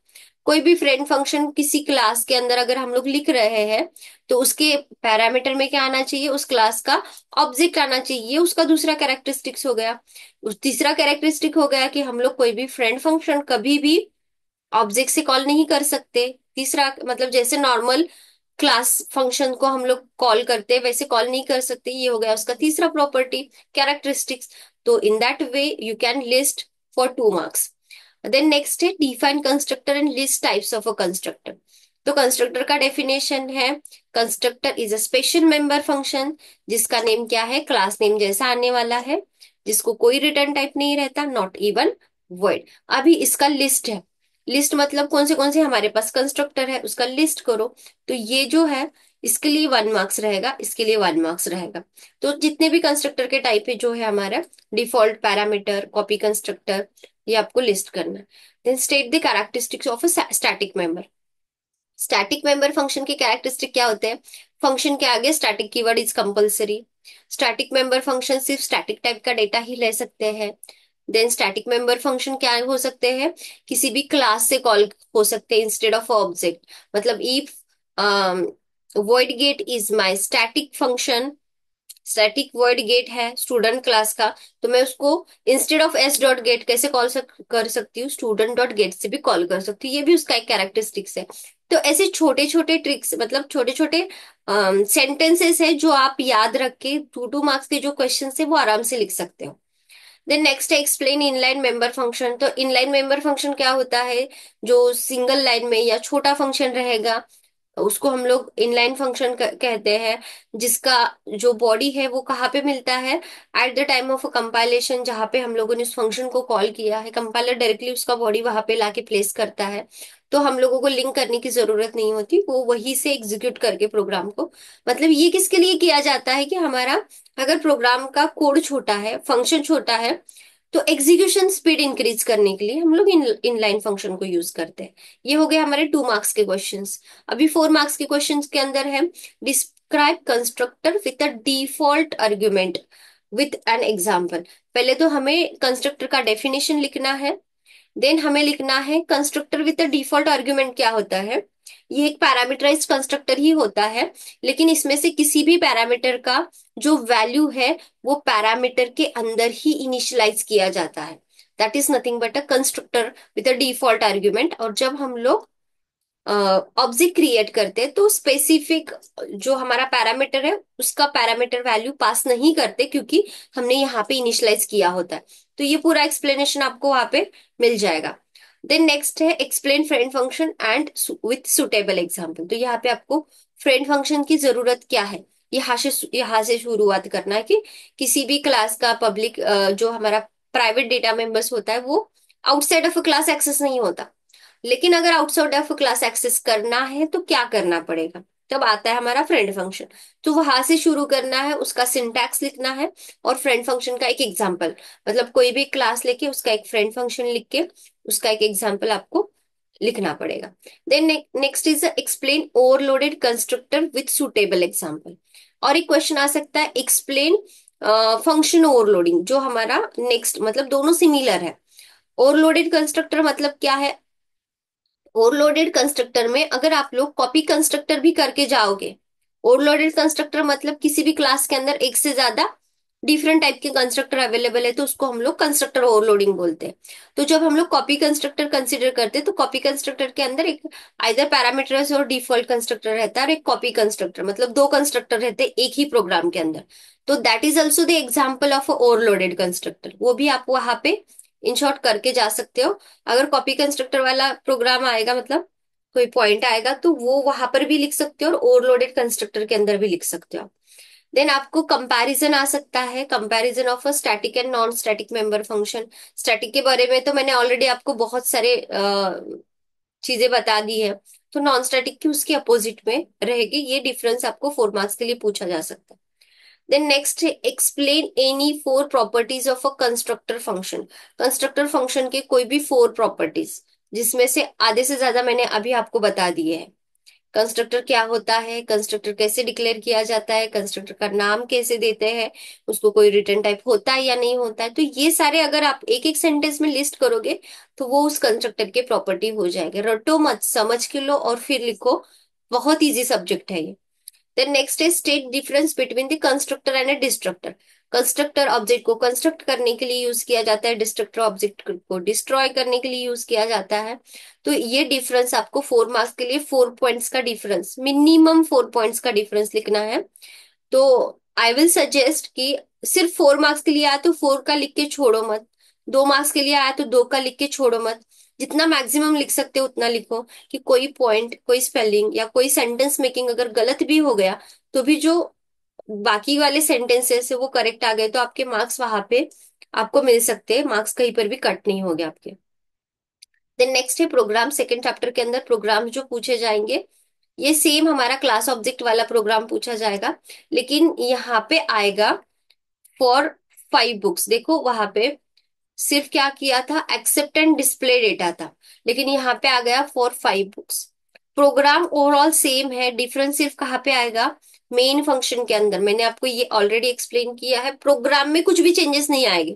कोई भी फ्रेंड फंक्शन किसी क्लास के अंदर अगर हम लोग लिख रहे हैं तो उसके पैरामीटर में क्या आना चाहिए उस क्लास का ऑब्जेक्ट आना चाहिए ये उसका दूसरा कैरेक्टरिस्टिक्स हो गया उस तीसरा कैरेक्टरिस्टिक हो गया कि हम लोग कोई भी फ्रेंड फंक्शन कभी भी ऑब्जेक्ट से कॉल नहीं कर सकते तीसरा मतलब जैसे नॉर्मल क्लास फंक्शन को हम लोग कॉल करते वैसे कॉल नहीं कर सकते ये हो गया उसका तीसरा प्रॉपर्टी कैरेक्टरिस्टिक्स तो in that way you can list for two marks then next है define constructor and list types of a constructor तो कंस्ट्रक्टर का डेफिनेशन है constructor is a special member function जिसका नेम क्या है क्लास नेम जैसा आने वाला है जिसको कोई रिटर्न टाइप नहीं रहता नॉट इवन वर्ड अभी इसका लिस्ट है लिस्ट मतलब कौन से कौन से हमारे पास कंस्ट्रक्टर है उसका लिस्ट करो तो ये जो है इसके लिए वन मार्क्स रहेगा इसके लिए वन मार्क्स रहेगा तो जितने भी कंस्ट्रक्टर के टाइप है जो है हमारा डिफॉल्ट पैरामीटर कॉपी कंस्ट्रक्टर ये आपको लिस्ट करना है then state the characteristics of a static member static member function के कैरेक्टरिस्टिक क्या होते हैं फंक्शन के आगे static keyword is compulsory static member function सिर्फ स्टैटिक टाइप का डेटा ही ले सकते हैं देन स्टैटिक मेंबर फंक्शन क्या हो सकते हैं किसी भी क्लास से कॉल हो सकते हैं इंस्टेड ऑफ ऑब्जेक्ट मतलब if void get is my static function static word get है स्टूडेंट क्लास का तो मैं उसको instead of S dot get कैसे कॉल सक, कर सकती हूँ स्टूडेंट डॉट गेट से भी कॉल कर सकती हूँ ये भी उसका एक कैरेक्टरिस्टिक्स है तो ऐसे छोटे छोटे ट्रिक्स मतलब छोटे छोटे सेंटेंसेस है जो आप याद रख के टू टू मार्क्स के जो क्वेश्चन है वो आराम से लिख सकते हो देन नेक्स्ट है एक्सप्लेन इनलाइन मेंबर फंक्शन तो इनलाइन मेंबर फंक्शन क्या होता है जो सिंगल लाइन में या छोटा फंक्शन रहेगा उसको हम लोग इनलाइन फंक्शन कहते हैं जिसका जो बॉडी है वो कहाँ पे मिलता है at the time of compilation जहाँ पे हम लोगों ने उस फंक्शन को कॉल किया है कंपाइलर डायरेक्टली उसका बॉडी वहां पे लाके प्लेस करता है तो हम लोगों को लिंक करने की जरूरत नहीं होती वो वही से एग्जीक्यूट करके प्रोग्राम को मतलब ये किसके लिए किया जाता है कि हमारा अगर प्रोग्राम का कोड छोटा है फंक्शन छोटा है तो एग्जीक्यूशन स्पीड इंक्रीज करने के लिए हम लोग इन इनलाइन फंक्शन को यूज करते हैं ये हो गए हमारे टू मार्क्स के क्वेश्चन अभी फोर मार्क्स के क्वेश्चन के अंदर है describe constructor with a default argument with an example पहले तो हमें कंस्ट्रक्टर का डेफिनेशन लिखना है देन हमें लिखना है constructor with a default argument क्या होता है ये एक पैरामीटराइज कंस्ट्रक्टर ही होता है लेकिन इसमें से किसी भी पैरामीटर का जो वैल्यू है वो पैरामीटर के अंदर ही इनिशियलाइज किया जाता है that is nothing but a constructor with a default argument और जब हम लोग ऑब्जेक्ट uh, क्रिएट करते हैं तो स्पेसिफिक जो हमारा पैरामीटर है उसका पैरामीटर वैल्यू पास नहीं करते क्योंकि हमने यहाँ पे इनिशियलाइज किया होता है तो ये पूरा एक्सप्लेनेशन आपको वहां पे मिल जाएगा देन नेक्स्ट है explain friend function and with suitable example तो यहाँ पे आपको फ्रेंड फंक्शन की जरूरत क्या है यहाँ से यहाँ से शुरुआत करना है कि किसी भी क्लास का पब्लिक जो हमारा प्राइवेट डेटा मेंबर्स होता है वो आउटसाइड ऑफ क्लास एक्सेस नहीं होता लेकिन अगर आउटसाइड ऑफ क्लास एक्सेस करना है तो क्या करना पड़ेगा तब आता है हमारा फ्रेंड फंक्शन तो वहां से शुरू करना है उसका सिंटैक्स लिखना है और फ्रेंड फंक्शन का एक एग्जाम्पल मतलब कोई भी क्लास लेके उसका एक फ्रेंड फंक्शन लिख के उसका एक एग्जाम्पल आपको लिखना पड़ेगा then next is explain overloaded constructor with suitable example और एक क्वेश्चन आ सकता है एक्सप्लेन फंक्शन ओवरलोडिंग जो हमारा नेक्स्ट मतलब दोनों सिमिलर है ओवरलोडेड कंस्ट्रक्टर मतलब क्या है ओवरलोडेड कंस्ट्रक्टर में अगर आप लोग कॉपी कंस्ट्रक्टर भी करके जाओगे ओवरलोडेड कंस्ट्रक्टर मतलब किसी भी क्लास के अंदर एक से ज्यादा डिफरेंट टाइप के कंस्ट्रक्टर अवेलेबल है तो उसको हम लोग कंस्ट्रक्टर ओवरलोडिंग बोलते हैं तो जब हम लोग कॉपी कंस्ट्रक्टर कंसिडर करते हैं तो कॉपी कंस्ट्रक्टर के अंदर एक आइदर पैरामीटर और डिफॉल्ट कंस्ट्रक्टर रहता है और एक कॉपी कंस्ट्रक्टर मतलब दो कंस्ट्रक्टर रहते हैं एक ही प्रोग्राम के अंदर तो that is also the example of overloaded constructor वो भी आप वहां पे इन शॉर्ट करके जा सकते हो अगर कॉपी कंस्ट्रक्टर वाला प्रोग्राम आएगा मतलब कोई पॉइंट आएगा तो वो वहां पर भी लिख सकते हो और ओवरलोडेड कंस्ट्रक्टर के अंदर भी लिख सकते हो देन आपको कंपैरिजन आ सकता है comparison of a static and non static member function static के बारे में तो मैंने ऑलरेडी आपको बहुत सारे चीजें बता दी है तो नॉन स्टैटिक की उसके अपोजिट में रहेगी ये डिफरेंस आपको फोर मार्क्स के लिए पूछा जा सकता है then next explain any four properties of a constructor function constructor function के कोई भी four properties जिसमें से आधे से ज्यादा मैंने अभी आपको बता दिए हैं कंस्ट्रक्टर क्या होता है कंस्ट्रक्टर कैसे डिक्लेयर किया जाता है कंस्ट्रक्टर का नाम कैसे देते हैं उसको कोई रिटर्न टाइप होता है या नहीं होता है तो ये सारे अगर आप एक एक सेंटेंस में लिस्ट करोगे तो वो उस कंस्ट्रक्टर के प्रॉपर्टी हो जाएगा रटो मत समझ के लो और फिर लिखो बहुत ईजी सब्जेक्ट है ये देन नेक्स्ट है state difference between the constructor and a destructor constructor object को कंस्ट्रक्ट करने के लिए यूज किया जाता है डिस्ट्रक्टर ऑब्जेक्ट को डिस्ट्रॉय करने के लिए यूज किया जाता है तो ये डिफरेंस आपको फोर मार्क्स के लिए फोर पॉइंट्स का डिफरेंस मिनिमम फोर पॉइंट्स का डिफरेंस लिखना है तो आई विल सजेस्ट कि सिर्फ फोर मार्क्स के लिए आया तो फोर का लिख के छोड़ो मत दो मार्क्स के लिए आया तो दो का लिख के छोड़ो मत जितना मैक्सिमम लिख सकते हो उतना लिखो कि कोई पॉइंट कोई स्पेलिंग या कोई सेंटेंस मेकिंग अगर गलत भी हो गया तो भी जो बाकी वाले सेंटेंसेस है वो करेक्ट आ गए तो आपके मार्क्स वहां पे आपको मिल सकते हैं मार्क्स कहीं पर भी कट नहीं हो गए आपके देन नेक्स्ट है प्रोग्राम सेकेंड चैप्टर के अंदर प्रोग्राम जो पूछे जाएंगे ये सेम हमारा क्लास ऑब्जेक्ट वाला प्रोग्राम पूछा जाएगा लेकिन यहाँ पे आएगा फॉर फाइव बुक्स देखो वहां पे सिर्फ क्या किया था एक्सेप्ट एंड डिस्प्ले डेटा था लेकिन यहाँ पे आ गया four five books program overall same है डिफरेंस सिर्फ कहाँ पे आएगा मेन फंक्शन के अंदर मैंने आपको ये ऑलरेडी एक्सप्लेन किया है प्रोग्राम में कुछ भी चेंजेस नहीं आएंगे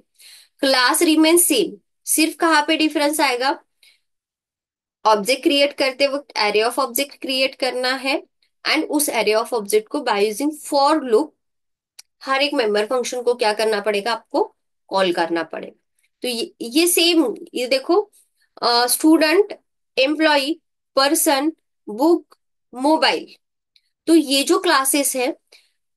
क्लास रिमेन सेम सिर्फ कहाँ पे डिफरेंस आएगा ऑब्जेक्ट क्रिएट करते वक्त एरिया ऑफ ऑब्जेक्ट क्रिएट करना है एंड उस एरिया ऑफ ऑब्जेक्ट को बाय यूजिंग फॉर लूप हर एक मेंबर फंक्शन को क्या करना पड़ेगा आपको कॉल करना पड़ेगा तो ये, ये सेम ये देखो student employee person book mobile तो ये जो क्लासेस है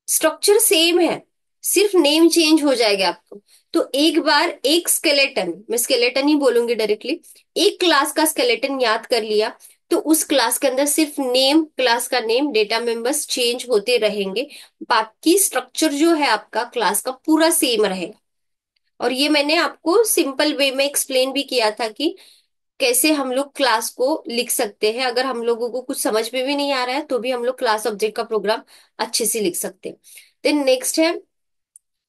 स्ट्रक्चर सेम है सिर्फ नेम चेंज हो जाएगा आपको तो एक बार एक स्केलेटन मैं स्केलेटन ही बोलूंगी डायरेक्टली एक क्लास का स्केलेटन याद कर लिया तो उस क्लास के अंदर सिर्फ नेम क्लास का नेम डेटा मेंबर्स चेंज होते रहेंगे बाकी स्ट्रक्चर जो है आपका क्लास का पूरा सेम रहेगा और ये मैंने आपको सिंपल वे में एक्सप्लेन भी किया था कि कैसे हम लोग क्लास को लिख सकते हैं अगर हम लोगों को कुछ समझ में भी नहीं आ रहा है तो भी हम लोग क्लास ऑब्जेक्ट का प्रोग्राम अच्छे से लिख सकते हैं देन नेक्स्ट है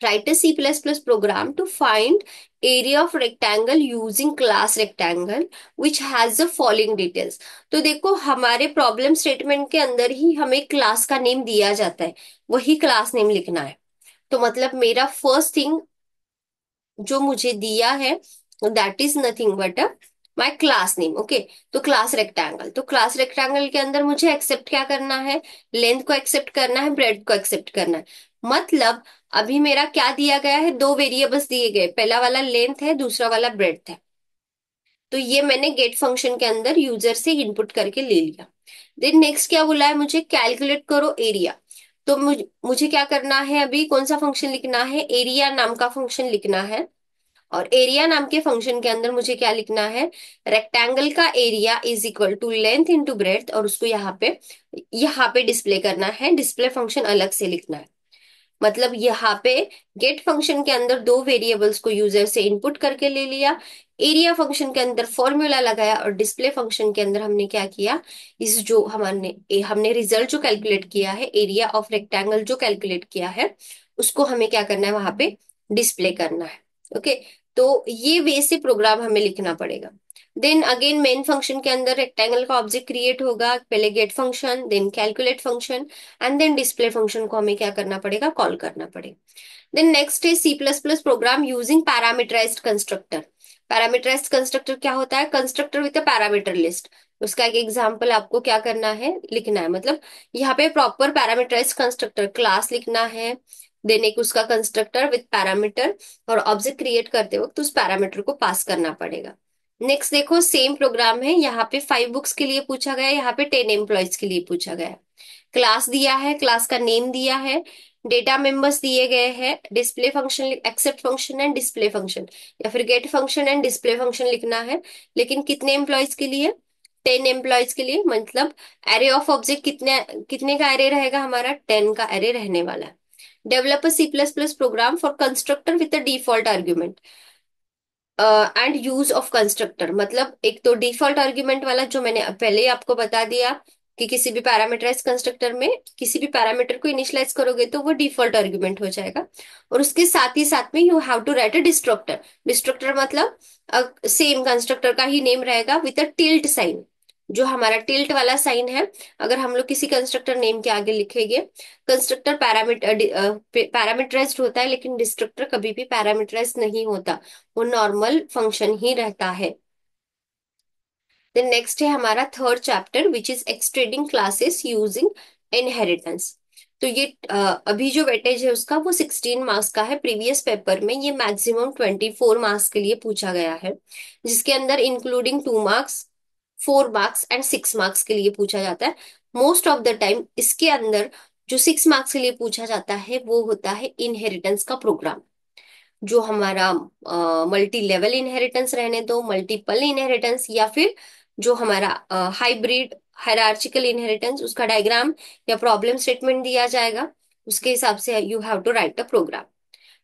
write a plus program to find area of rectangle rectangle class rectangle which has the following details तो देखो हमारे प्रॉब्लम स्टेटमेंट के अंदर ही हमें क्लास का नेम दिया जाता है वही क्लास नेम लिखना है तो मतलब मेरा फर्स्ट थिंग जो मुझे दिया है that is nothing but my class name okay तो क्लास रेक्टेंगल तो क्लास रेक्टेंगल के अंदर मुझे एक्सेप्ट क्या करना है लेंथ को एक्सेप्ट करना है ब्रेड को एक्सेप्ट करना है मतलब अभी मेरा क्या दिया गया है दो वेरिएबल्स दिए गए पहला वाला लेंथ है दूसरा वाला ब्रेड है तो ये मैंने गेट फंक्शन के अंदर यूजर से इनपुट करके ले लिया देन नेक्स्ट क्या बोला है मुझे कैलकुलेट करो एरिया तो मुझ, मुझे क्या करना है अभी कौन सा फंक्शन लिखना है एरिया नाम का फंक्शन लिखना है और एरिया नाम के फंक्शन के अंदर मुझे क्या लिखना है रेक्टेंगल का area is equal to length into breadth और उसको यहाँ पे यहाँ पे डिस्प्ले करना है डिस्प्ले फंक्शन अलग से लिखना है मतलब यहाँ पे गेट फंक्शन के अंदर दो वेरिएबल्स को यूजर से इनपुट करके ले लिया एरिया फंक्शन के अंदर फॉर्मूला लगाया और डिस्प्ले फंक्शन के अंदर हमने क्या किया इस जो हमारे हमने रिजल्ट जो कैलकुलेट किया है एरिया ऑफ रेक्टेंगल जो कैलकुलेट किया है उसको हमें क्या करना है वहां पे डिस्प्ले करना है ओके तो ये वे से प्रोग्राम हमें लिखना पड़ेगा देन अगेन मेन फंक्शन के अंदर रेक्टेंगल का ऑब्जेक्ट क्रिएट होगा पहले get function then calculate function and then display function को हमें क्या करना पड़ेगा कॉल करना पड़ेगा देन नेक्स्ट है C plus plus program using parameterise constructor parameterise constructor क्या होता है constructor with a parameter list उसका एक एग्जाम्पल आपको क्या करना है लिखना है मतलब यहाँ पे प्रॉपर पैरामीटराइज कंस्ट्रक्टर क्लास लिखना है देन एक उसका कंस्ट्रक्टर विथ पैरामीटर और ऑब्जेक्ट क्रिएट करते वक्त उस पैरामीटर को पास करना पड़ेगा नेक्स्ट देखो सेम प्रोग्राम है यहाँ पे फाइव बुक्स के लिए पूछा गया है यहाँ पे टेन एम्प्लॉयज के लिए पूछा गया है क्लास दिया है क्लास का नेम दिया है डेटा मेंबर्स दिए गए हैं display function accept function and display function या फिर get function and display function लिखना है लेकिन कितने एम्प्लॉयज के लिए टेन एम्प्लॉयज के लिए मतलब एरे ऑफ ऑब्जेक्ट कितने कितने का एरे रहेगा हमारा टेन का एरे रहने वाला है developer C plus plus program for constructor with default argument and use of constructor मतलब एक तो डिफॉल्ट आर्ग्यूमेंट वाला जो मैंने पहले ही आपको बता दिया कि किसी भी पैरामीटराइज कंस्ट्रक्टर में किसी भी पैरामीटर को इनिशियलाइज करोगे तो वो डिफॉल्ट आर्ग्यूमेंट हो जाएगा और उसके साथ ही साथ में you have to write a destructor destructor मतलब सेम uh, कंस्ट्रक्टर का ही नेम रहेगा विद अ टिल्ट साइन जो हमारा टिल्ट वाला साइन है अगर हम लोग किसी कंस्ट्रक्टर नेम के आगे लिखेंगे कंस्ट्रक्टर पैरामीटर पैरामीटराइज होता है लेकिन डिस्ट्रक्टर कभी भी पैरामीटराइज नहीं होता वो नॉर्मल फंक्शन ही रहता है देन नेक्स्ट है हमारा third chapter which is extending classes using inheritance तो ये अभी जो वेटेज है उसका वो 16 मार्क्स का है प्रीवियस पेपर में ये मैक्सिमम 24 मार्क्स के लिए पूछा गया है जिसके अंदर including two marks four marks and six marks के लिए पूछा जाता है मोस्ट ऑफ द टाइम इसके अंदर जो सिक्स मार्क्स के लिए पूछा जाता है वो होता है इनहेरिटेंस का प्रोग्राम जो हमारा मल्टी लेवल इनहेरिटेंस रहने दो मल्टीपल इनहेरिटेंस या फिर जो हमारा हाइब्रिड हायरार्चिकल इनहेरिटेंस उसका डायग्राम या प्रॉब्लम स्टेटमेंट दिया जाएगा उसके हिसाब से you have to write a program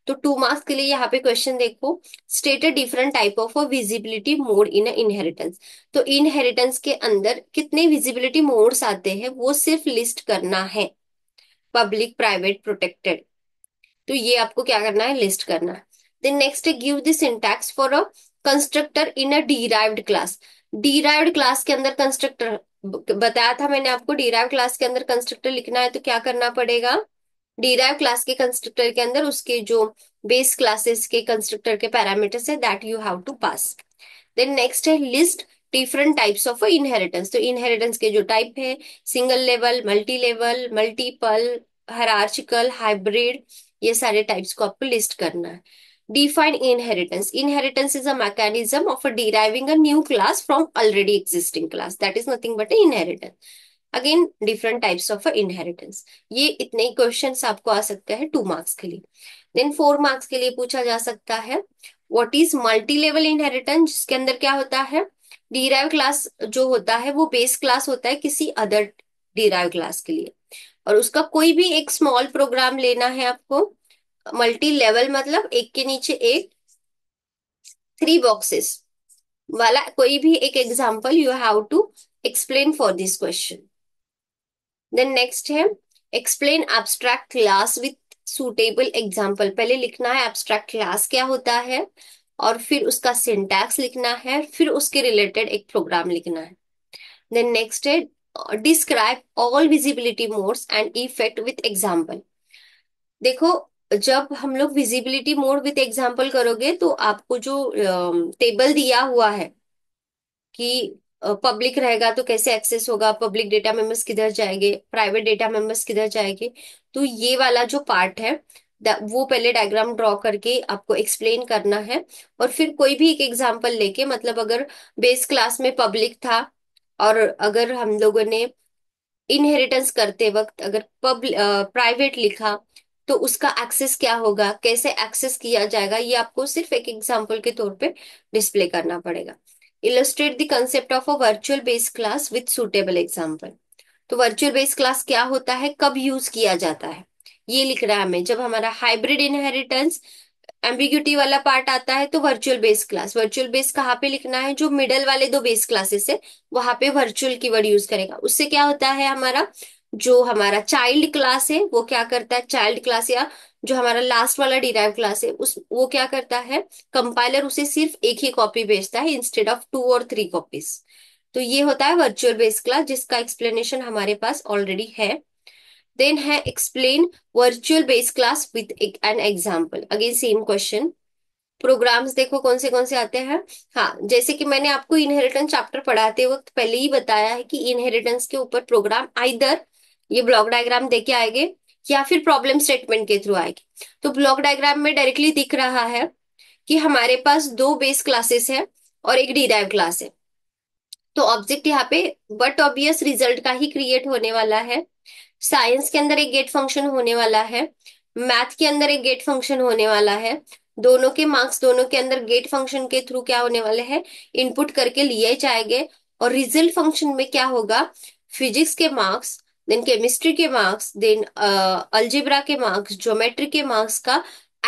तो टू मार्क्स के लिए यहाँ पे क्वेश्चन देखो state different type of visibility mode in inheritance तो इनहेरिटेंस के अंदर कितने विजिबिलिटी मोड्स आते हैं वो सिर्फ लिस्ट करना है पब्लिक प्राइवेट प्रोटेक्टेड तो ये आपको क्या करना है लिस्ट करना है then next give the syntax for a constructor in a derived class derived class के अंदर कंस्ट्रक्टर बताया था मैंने आपको डिराइव क्लास के अंदर कंस्ट्रक्टर लिखना है तो क्या करना पड़ेगा डिराइव क्लास के कंस्ट्रक्टर के अंदर उसके जो बेस क्लासेस के कंस्ट्रक्टर के पैरामीटर्स है that you have to pass then next है list different types of inheritance तो इनहेरिटेंस के जो टाइप है single level multi level multiple hierarchical hybrid ये सारे टाइप्स को आपको लिस्ट करना है inheritance is a mechanism of a deriving a new class from already already class that is nothing but a inheritance again different types of inheritance ये इतने ही question आपको आ सकते हैं टू मार्क्स के लिए देन फोर मार्क्स के लिए पूछा जा सकता है what is multi level inheritance जिसके अंदर क्या होता है डीराइव क्लास जो होता है वो बेस क्लास होता है किसी अदर डीराइव क्लास के लिए और उसका कोई भी एक स्मॉल प्रोग्राम लेना है आपको मल्टी लेवल मतलब एक के नीचे एक थ्री बॉक्सेस वाला कोई भी एक example you have to explain for this question then next है explain abstract class with suitable example पहले लिखना है एब्स्ट्रैक्ट क्लास क्या होता है और फिर उसका सिंटैक्स लिखना है फिर उसके रिलेटेड एक प्रोग्राम लिखना है देन नेक्स्ट है describe all visibility modes and effect with example देखो जब हम लोग विजिबिलिटी मोड विथ एग्जाम्पल करोगे तो आपको जो टेबल दिया हुआ है कि पब्लिक रहेगा तो कैसे एक्सेस होगा पब्लिक डेटा मेंबर्स किधर जाएंगे प्राइवेट डेटा मेंबर्स किधर जाएंगे तो ये वाला जो पार्ट है वो पहले डायग्राम ड्रॉ करके आपको एक्सप्लेन करना है और फिर कोई भी एक एग्जाम्पल लेके मतलब अगर बेस क्लास में पब्लिक था और अगर हम लोगों ने इनहेरिटेंस करते वक्त अगर पब्लिक प्राइवेट लिखा तो उसका एक्सेस क्या होगा कैसे एक्सेस किया जाएगा ये आपको सिर्फ एक एग्जाम्पल के तौर पे डिस्प्ले करना पड़ेगा illustrate the concept of a virtual base class with suitable example तो वर्चुअल बेस क्लास क्या होता है कब यूज किया जाता है ये लिख रहा है हमें जब हमारा हाइब्रिड इनहेरिटेंस एम्बिग्यूटी वाला पार्ट आता है तो virtual base class virtual base कहाँ पे लिखना है जो मिडल वाले दो बेस क्लासेस है वहां पे वर्चुअल की वर्ड यूज करेगा उससे क्या होता है हमारा जो हमारा चाइल्ड क्लास है वो क्या करता है चाइल्ड क्लास या जो हमारा लास्ट वाला डिराइव क्लास है उस वो क्या करता है कंपाइलर उसे सिर्फ एक ही कॉपी भेजता है इंस्टेड ऑफ टू और थ्री कॉपीज तो ये होता है वर्चुअल बेस क्लास जिसका एक्सप्लेनेशन हमारे पास ऑलरेडी है देन है explain virtual base class with an example again same question programs देखो कौन से कौन से आते हैं हाँ जैसे कि मैंने आपको इनहेरिटेंस चैप्टर पढ़ाते वक्त पहले ही बताया है कि इनहेरिटेंस के ऊपर प्रोग्राम आइदर ये ब्लॉक डायग्राम देके आएंगे या फिर प्रॉब्लम स्टेटमेंट के थ्रू आएगी तो ब्लॉक डायग्राम में डायरेक्टली दिख रहा है कि हमारे पास दो बेस क्लासेस है और एक डीराइव क्लास है तो ऑब्जेक्ट यहाँ पे बट ऑब्वियस रिजल्ट का ही क्रिएट होने वाला है साइंस के अंदर एक गेट फंक्शन होने वाला है मैथ के अंदर एक गेट फंक्शन होने वाला है दोनों के मार्क्स दोनों के अंदर गेट फंक्शन के थ्रू क्या होने वाले हैं इनपुट करके लिए जाएंगे और रिजल्ट फंक्शन में क्या होगा फिजिक्स के मार्क्स देन केमिस्ट्री के मार्क्स देन अल्जेब्रा के मार्क्स ज्योमेट्री के मार्क्स का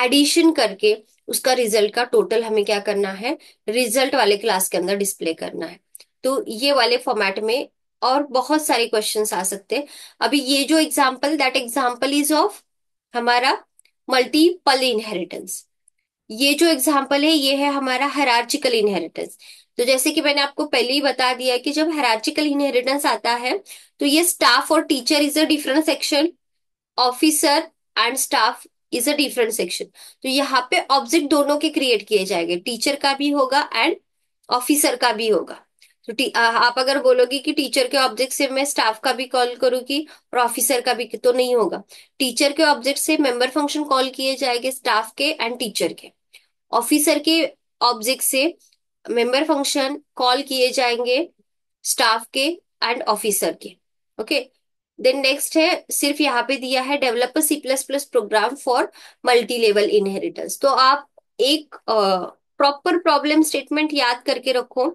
एडिशन करके उसका रिजल्ट का टोटल हमें क्या करना है रिजल्ट वाले क्लास के अंदर डिस्प्ले करना है तो ये वाले फॉर्मेट में और बहुत सारे क्वेश्चंस आ सकते हैं अभी ये जो example that example is of हमारा मल्टीपल इनहेरिटेंस ये जो एग्जांपल है ये है हमारा हरार्चिकल इनहेरिटेंस तो जैसे कि मैंने आपको पहले ही बता दिया कि जब हेराजिकल इनहेरिटेंस आता है तो ये स्टाफ और teacher is a different section officer and staff is a different section तो यहाँ पे ऑब्जेक्ट दोनों के क्रिएट किए जाएंगे टीचर का भी होगा एंड ऑफिसर का भी होगा तो आप अगर बोलोगे कि टीचर के ऑब्जेक्ट से मैं स्टाफ का भी कॉल करूंगी और ऑफिसर का भी तो नहीं होगा टीचर के ऑब्जेक्ट से मेंबर फंक्शन कॉल किए जाएंगे स्टाफ के एंड टीचर के ऑफिसर के ऑब्जेक्ट से मेंबर फंक्शन कॉल किए जाएंगे स्टाफ के एंड ऑफिसर के ओके देन नेक्स्ट है सिर्फ यहाँ पे दिया है developer C plus plus program for multi level inheritance तो आप एक प्रॉपर प्रॉब्लम स्टेटमेंट याद करके रखो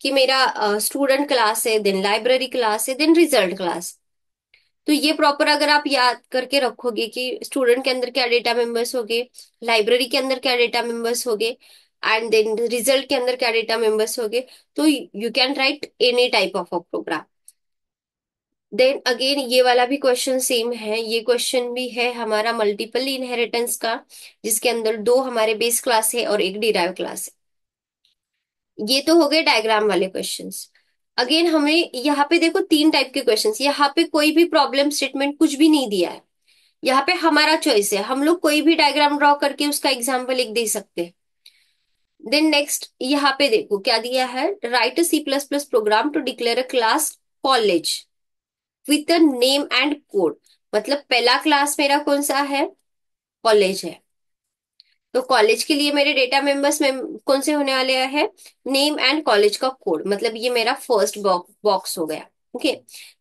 कि मेरा स्टूडेंट क्लास है देन लाइब्रेरी क्लास है देन रिजल्ट क्लास तो ये प्रॉपर अगर आप याद करके रखोगे कि स्टूडेंट के अंदर क्या डेटा मेंबर्स हो गए लाइब्रेरी के अंदर क्या डेटा मेंबर्स हो गए एंड देन रिजल्ट के अंदर क्या डेटा मेंबर्स हो गए तो you can write any type of a program then again ये वाला भी क्वेश्चन सेम है ये क्वेश्चन भी है हमारा मल्टीपल इनहेरिटेंस का जिसके अंदर दो हमारे बेस क्लास है और एक डिराइव क्लास है ये तो हो गए डायग्राम वाले क्वेश्चंस अगेन हमें यहाँ पे देखो तीन टाइप के क्वेश्चंस यहाँ पे कोई भी प्रॉब्लम स्टेटमेंट कुछ भी नहीं दिया है यहाँ पे हमारा चॉइस है हम लोग कोई भी डायग्राम ड्रॉ करके उसका एग्जाम्पल एक दे सकते हैं देन नेक्स्ट यहाँ पे देखो क्या दिया है write C plus plus program to declare a class college with a name and code मतलब पहला क्लास मेरा कौन सा है कॉलेज है तो कॉलेज के लिए मेरे डेटा मेंबर्स में कौन से होने वाले हैं नेम एंड कॉलेज का कोड मतलब ये मेरा फर्स्ट बॉक्स हो गया ओके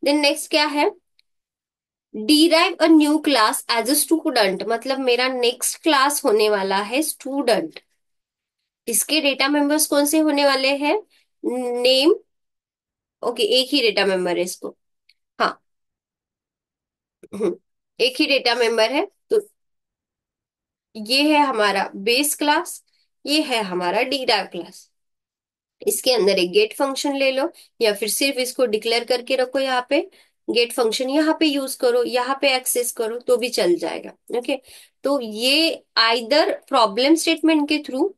देन नेक्स्ट क्या है derive a new class as a student मतलब मेरा नेक्स्ट क्लास होने वाला है स्टूडेंट इसके डेटा मेंबर्स कौन से होने वाले हैं नेम ओके एक ही डेटा मेंबर है इसको हाँ हम्म, एक ही डेटा मेंबर है तो ये है हमारा बेस क्लास ये है हमारा डीराइव क्लास इसके अंदर एक गेट फंक्शन ले लो या फिर सिर्फ इसको डिक्लेयर करके रखो यहाँ पे गेट फंक्शन यहाँ पे यूज करो यहाँ पे एक्सेस करो तो भी चल जाएगा ओके तो ये आइदर प्रॉब्लम स्टेटमेंट के थ्रू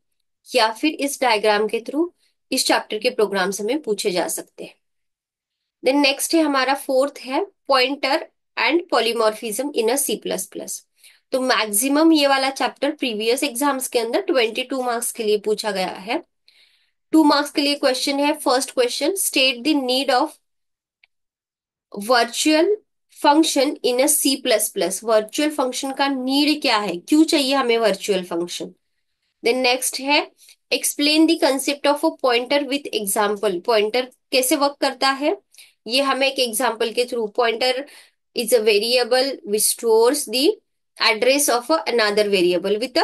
या फिर इस डायग्राम के थ्रू इस चैप्टर के प्रोग्राम से हमें पूछे जा सकते हैं देन नेक्स्ट है हमारा फोर्थ है pointer and polymorphism in a C plus plus तो मैक्सिमम ये वाला चैप्टर प्रीवियस एग्जाम्स के अंदर ट्वेंटी टू मार्क्स के लिए पूछा गया है टू मार्क्स के लिए क्वेश्चन है first question state the need of virtual function in a C plus plus virtual function का नीड क्या है क्यों चाहिए हमें वर्चुअल फंक्शन देन नेक्स्ट है explain the concept of a pointer with example pointer कैसे वर्क करता है ये हमें एक एग्जाम्पल के through pointer is a variable which stores the address of another variable with a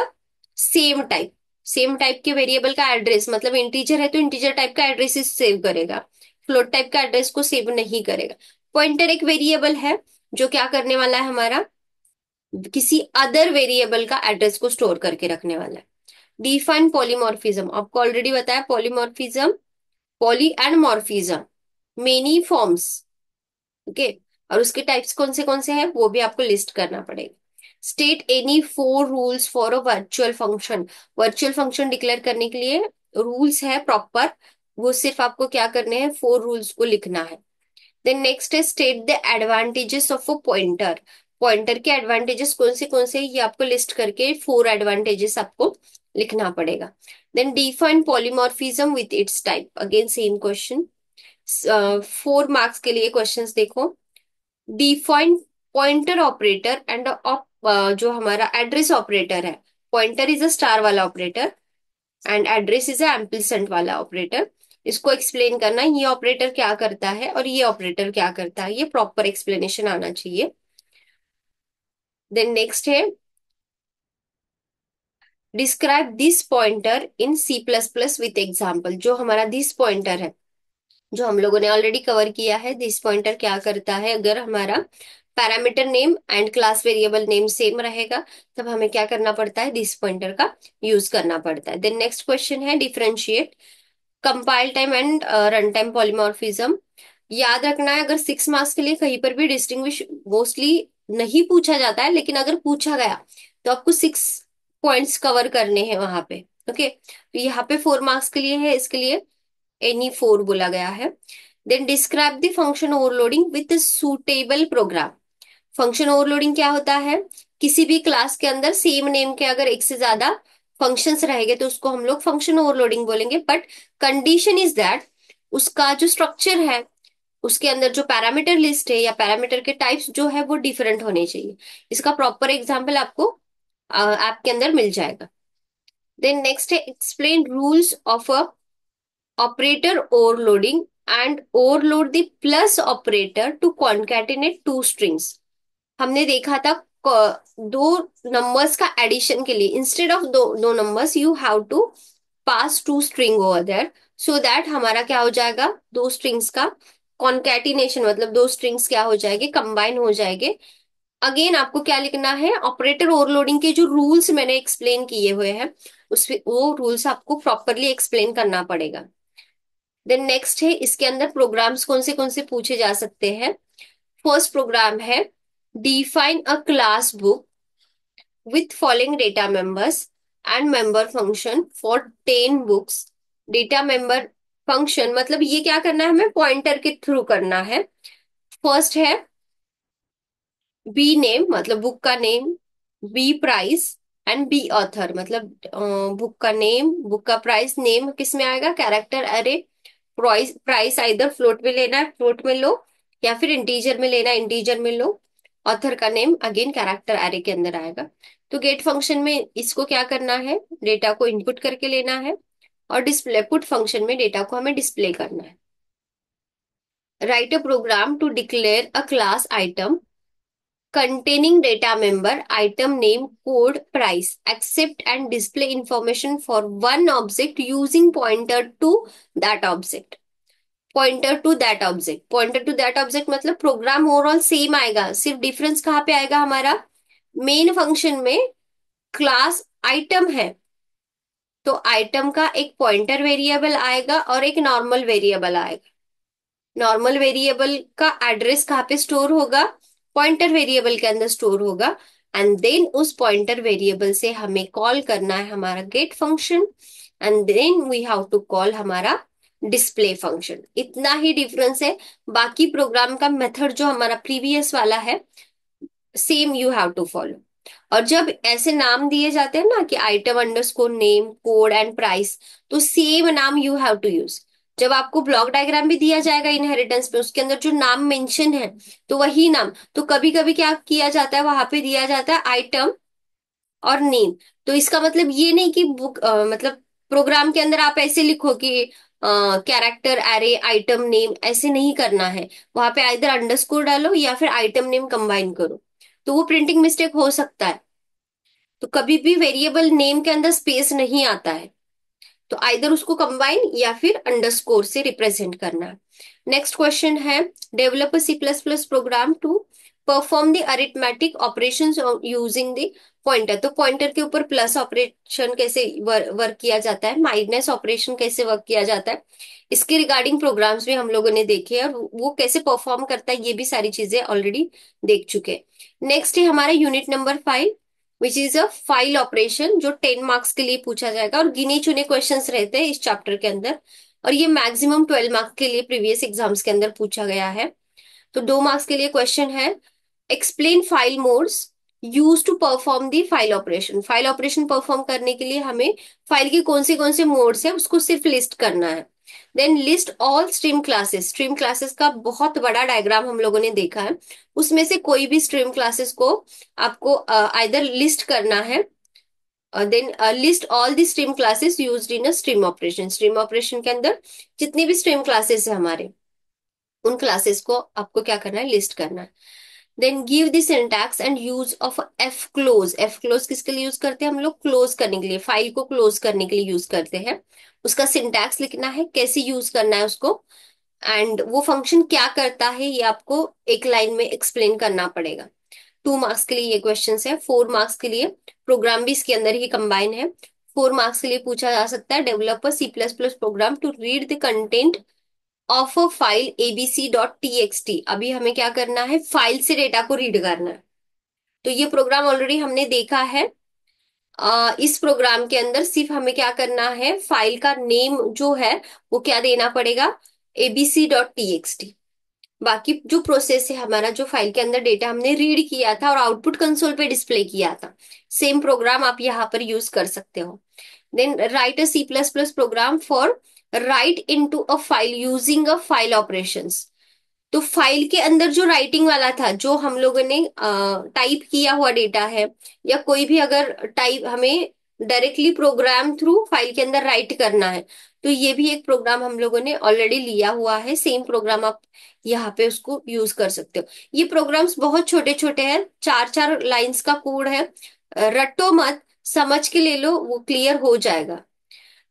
same type same type के variable का एड्रेस मतलब इंटीजर है तो इंटीजर टाइप का एड्रेस ही सेव करेगा फ्लोट टाइप का एड्रेस को सेव नहीं करेगा पॉइंटर एक वेरिएबल है जो क्या करने वाला है हमारा किसी अदर वेरिएबल का एड्रेस को स्टोर करके रखने वाला है डिफाइन पॉलीमॉर्फिज्म आपको ऑलरेडी बताया polymorphism poly and morphism many forms okay और उसके टाइप्स कौन से कौन से हैं वो भी आपको लिस्ट करना पड़ेगा state any four rules for a virtual function virtual function declare करने के लिए रूल्स है प्रॉपर वो सिर्फ आपको क्या करने हैं फोर रूल्स को लिखना है देन नेक्स्ट है state the advantages of a pointer pointer के एडवांटेजेस कौन से कौन से ये आपको लिस्ट करके फोर एडवांटेजेस आपको लिखना पड़ेगा then define polymorphism with its type again same question four marks के लिए क्वेश्चन देखो डिफाइन पॉइंटर ऑपरेटर एंड जो हमारा एड्रेस ऑपरेटर है पॉइंटर इज अ स्टार वाला operator and address is ampersand वाला ऑपरेटर इसको एक्सप्लेन करना ये ऑपरेटर क्या करता है और ये ऑपरेटर क्या करता है ये प्रॉपर एक्सप्लेनेशन आना चाहिए देन नेक्स्ट है describe this pointer in C plus plus with example जो हमारा दिस पॉइंटर है जो हम लोगों ने ऑलरेडी कवर किया है दिस पॉइंटर क्या करता है अगर हमारा parameter name and class variable name same रहेगा तब हमें क्या करना पड़ता है दिस पॉइंटर का यूज करना पड़ता है देन नेक्स्ट क्वेश्चन है differentiate compile time and run time polymorphism याद रखना है अगर सिक्स मार्क्स के लिए कहीं पर भी डिस्टिंग्विश मोस्टली नहीं पूछा जाता है लेकिन अगर पूछा गया तो आपको सिक्स पॉइंट्स कवर करने हैं वहां पे ओके तो यहाँ पे फोर मार्क्स के लिए है इसके लिए एनी फोर बोला गया है then describe the function overloading with suitable program function overloading क्या होता है किसी भी क्लास के अंदर सेम नेम के अगर एक से ज्यादा फंक्शन रहेंगे तो उसको हम लोग फंक्शन ओवरलोडिंग बोलेंगे बट कंडीशन इज दैट उसका जो स्ट्रक्चर है उसके अंदर जो पैरामीटर लिस्ट है या पैरामीटर के टाइप्स जो है वो डिफरेंट होने चाहिए इसका प्रॉपर एग्जाम्पल आपको आपके अंदर मिल जाएगा देन नेक्स्ट है explain rules of a operator overloading and overload the plus operator to concatenate two strings हमने देखा था दो नंबर्स का एडिशन के लिए इंस्टेड ऑफ दो दो numbers you have to pass two string over there so that हमारा क्या हो जाएगा दो स्ट्रिंग्स का कॉन्केटिनेशन मतलब दो स्ट्रिंग्स क्या हो जाएंगे कंबाइन हो जाएंगे अगेन आपको क्या लिखना है ऑपरेटर ओवरलोडिंग के जो रूल्स मैंने एक्सप्लेन किए हुए हैं उस वो रूल्स आपको प्रॉपरली एक्सप्लेन करना पड़ेगा देन नेक्स्ट है इसके अंदर प्रोग्राम्स कौन से कौन से पूछे जा सकते हैं फर्स्ट प्रोग्राम है define a class book with following data members and member function for ten books data member function मतलब ये क्या करना है हमें पॉइंटर के थ्रू करना है फर्स्ट है बी नेम मतलब बुक का name b price and b author मतलब बुक का नेम बुक का प्राइस नेम किस में आएगा कैरेक्टर अरे प्राइस प्राइस आइधर फ्लोट में लेना है फ्लोट में लो या फिर इंटीजर में लेना है इंटीजर में लो ऑथर का नेम अगेन कैरेक्टर एरे के अंदर आएगा तो गेट फंक्शन में इसको क्या करना है डेटा को इनपुट करके लेना है और डिस्प्ले पुट फंक्शन में डेटा को हमें डिस्प्ले करना है write a program to declare a class item containing data member item name code price accept and display information for one object using pointer to that object pointer to that object pointer to that object मतलब program overall same आएगा सिर्फ difference कहाँ पे आएगा हमारा main function में class item है तो आइटम का एक पॉइंटर वेरिएबल आएगा और एक नॉर्मल वेरिएबल आएगा नॉर्मल वेरिएबल का एड्रेस कहाँ पे स्टोर होगा पॉइंटर वेरिएबल के अंदर स्टोर होगा एंड देन उस पॉइंटर वेरिएबल से हमें कॉल करना है हमारा get function and then we have to call हमारा डिस्प्ले फंक्शन इतना ही डिफरेंस है बाकी प्रोग्राम का मेथड जो हमारा प्रीवियस वाला है same you have to follow और जब ऐसे नाम दिए जाते हैं ना कि item underscore name code and price तो सेम नाम यू हैव टू यूज जब आपको ब्लॉक डायग्राम भी दिया जाएगा इनहेरिटेंस पे उसके अंदर जो नाम मेंशन है तो वही नाम तो कभी कभी क्या किया जाता है वहां पे दिया जाता है आइटम और नेम तो इसका मतलब ये नहीं कि बुक आ, मतलब प्रोग्राम के अंदर आप ऐसे लिखो कि कैरेक्टर एरे आइटम नेम ऐसे नहीं करना है वहां पे आइधर अंडरस्कोर डालो या फिर आइटम नेम कंबाइन करो तो वो प्रिंटिंग मिस्टेक हो सकता है तो कभी भी वेरिएबल नेम के अंदर स्पेस नहीं आता है तो आइदर उसको कंबाइन या फिर अंडरस्कोर से रिप्रेजेंट करना नेक्स्ट क्वेश्चन है develop C plus plus program to perform the arithmetic operation using the pointer तो पॉइंटर के ऊपर प्लस ऑपरेशन कैसे वर्क किया जाता है माइनस ऑपरेशन कैसे वर्क किया जाता है इसके रिगार्डिंग प्रोग्राम्स भी हम लोगों ने देखे और वो कैसे परफॉर्म करता है ये भी सारी चीजें ऑलरेडी देख चुके हैं नेक्स्ट है हमारा unit number five which is a file operation जो टेन मार्क्स के लिए पूछा जाएगा और गिने चुने क्वेश्चन रहते हैं इस चैप्टर के अंदर और ये मैक्सिमम ट्वेल्व मार्क्स के लिए प्रीवियस एग्जाम्स के अंदर पूछा गया है तो दो मार्क्स के लिए क्वेश्चन है explain file modes use to perform the file operation file operation perform करने के लिए हमें फाइल के कौन से कौन से मोड्स है उसको सिर्फ लिस्ट करना है then list all stream classes stream classes का बहुत बड़ा डायग्राम हम लोगों ने देखा है उसमें से कोई भी स्ट्रीम क्लासेस को आपको आइदर uh, लिस्ट करना है then list all the stream classes use in stream operation stream operation के अंदर जितनी भी स्ट्रीम क्लासेस है हमारे उन क्लासेस को आपको क्या करना है लिस्ट करना है then give the syntax and use of F close F close किसके लिए यूज करते हैं हम लोग क्लोज करने के लिए फाइल को क्लोज करने के लिए यूज करते हैं उसका सिंटैक्स लिखना है कैसे यूज करना है उसको एंड वो फंक्शन क्या करता है ये आपको एक लाइन में एक्सप्लेन करना पड़ेगा टू मार्क्स के लिए ये क्वेश्चन है फोर मार्क्स के लिए प्रोग्राम भी इसके अंदर ही कंबाइन है फोर मार्क्स के लिए पूछा जा सकता है developer C plus plus program to read the content of a file ABC dot T अभी हमें क्या करना है फाइल से डेटा को रीड करना है तो ये प्रोग्राम ऑलरेडी हमने देखा है आ, इस प्रोग्राम के अंदर सिर्फ हमें क्या करना है फाइल का नेम जो है वो क्या देना पड़ेगा एबीसी डॉट टी बाकी जो प्रोसेस है हमारा जो फाइल के अंदर डेटा हमने रीड किया था और आउटपुट कंसोल पे डिस्प्ले किया था सेम प्रोग्राम आप यहाँ पर यूज कर सकते हो then write a C plus plus program for write into a file using a file operation तो फाइल के अंदर जो राइटिंग वाला था जो हम लोगों ने टाइप किया हुआ डेटा है या कोई भी अगर टाइप हमें डायरेक्टली प्रोग्राम थ्रू फाइल के अंदर राइट करना है तो ये भी एक प्रोग्राम हम लोगों ने ऑलरेडी लिया हुआ है सेम प्रोग्राम आप यहाँ पे उसको यूज कर सकते हो ये प्रोग्राम्स बहुत छोटे छोटे हैं चार चार लाइंस का कोड है रट्टो मत समझ के ले लो वो क्लियर हो जाएगा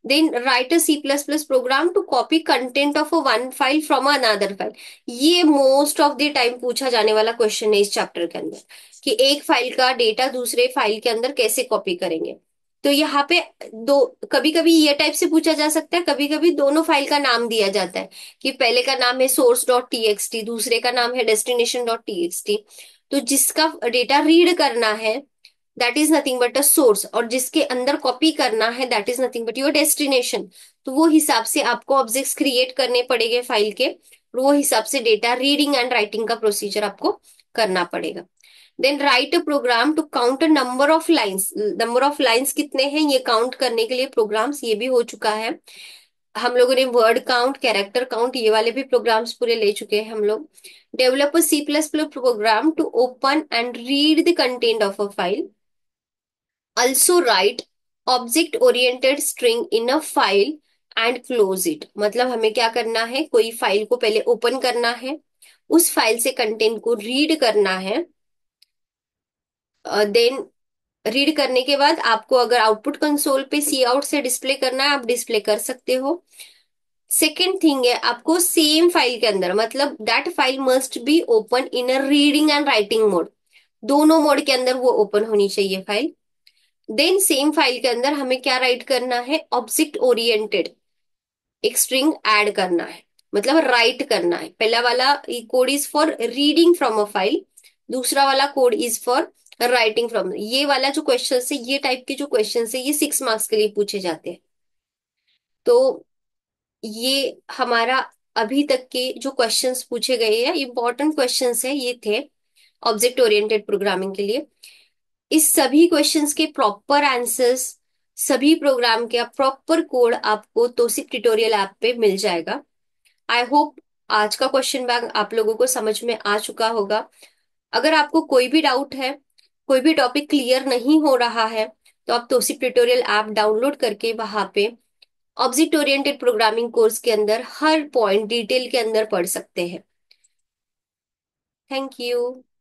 then write a C++ program to copy content of a one file from another file. ये most of the time पूछा जाने वाला क्वेश्चन है इस चैप्टर के अंदर कि एक फाइल का डेटा दूसरे फाइल के अंदर कैसे कॉपी करेंगे तो यहाँ पे दो कभी कभी ये टाइप से पूछा जा सकता है कभी कभी दोनों फाइल का नाम दिया जाता है कि पहले का नाम है source dot T X T दूसरे का नाम है destination dot T X T तो जिसका डेटा रीड करना है that is nothing but a source और जिसके अंदर कॉपी करना है that is nothing but your destination तो वो हिसाब से आपको ऑब्जेक्ट्स क्रिएट करने पड़ेंगे फाइल के और वो हिसाब से डेटा रीडिंग एंड राइटिंग का प्रोसीजर आपको करना पड़ेगा then write a program to count number of lines number of lines कितने हैं ये काउंट करने के लिए प्रोग्राम्स ये भी हो चुका है हम लोगों ने वर्ड काउंट कैरेक्टर काउंट ये वाले भी प्रोग्राम्स पूरे ले चुके हैं हम लोग develop C plus plus program to open and read the content of a file also write object oriented string in a file and close it मतलब हमें क्या करना है कोई फाइल को पहले ओपन करना है उस फाइल से कंटेंट को रीड करना है देन रीड करने के बाद आपको अगर आउटपुट कंसोल पे सी आउट से डिस्प्ले करना है आप डिस्प्ले कर सकते हो सेकेंड थिंग है आपको सेम फाइल के अंदर मतलब that file must be open in a reading and writing mode दोनों मोड के अंदर वो ओपन होनी चाहिए फाइल देन सेम फाइल के अंदर हमें क्या राइट करना है ऑब्जेक्ट ओरिएंटेड एक स्ट्रिंग ऐड करना है मतलब राइट करना है पहला वाला code is for reading from a file दूसरा वाला code is for writing from ये वाला जो क्वेश्चन है ये टाइप के जो क्वेश्चन है ये सिक्स मार्क्स के लिए पूछे जाते हैं तो ये हमारा अभी तक के जो क्वेश्चंस पूछे गए हैं इंपॉर्टेंट क्वेश्चंस है ये थे ऑब्जेक्ट ओरिएंटेड प्रोग्रामिंग के लिए इस सभी क्वेश्चंस के प्रॉपर आंसर्स सभी प्रोग्राम के प्रॉपर कोड आपको तोसिक ट्यूटोरियल ऐप पे मिल जाएगा आई होप आज का क्वेश्चन बैंक आप लोगों को समझ में आ चुका होगा अगर आपको कोई भी डाउट है कोई भी टॉपिक क्लियर नहीं हो रहा है तो आप तोसिक ट्यूटोरियल ऐप डाउनलोड करके वहां पे ऑब्जेक्ट ओरिएंटेड प्रोग्रामिंग कोर्स के अंदर हर पॉइंट डिटेल के अंदर पढ़ सकते हैं थैंक यू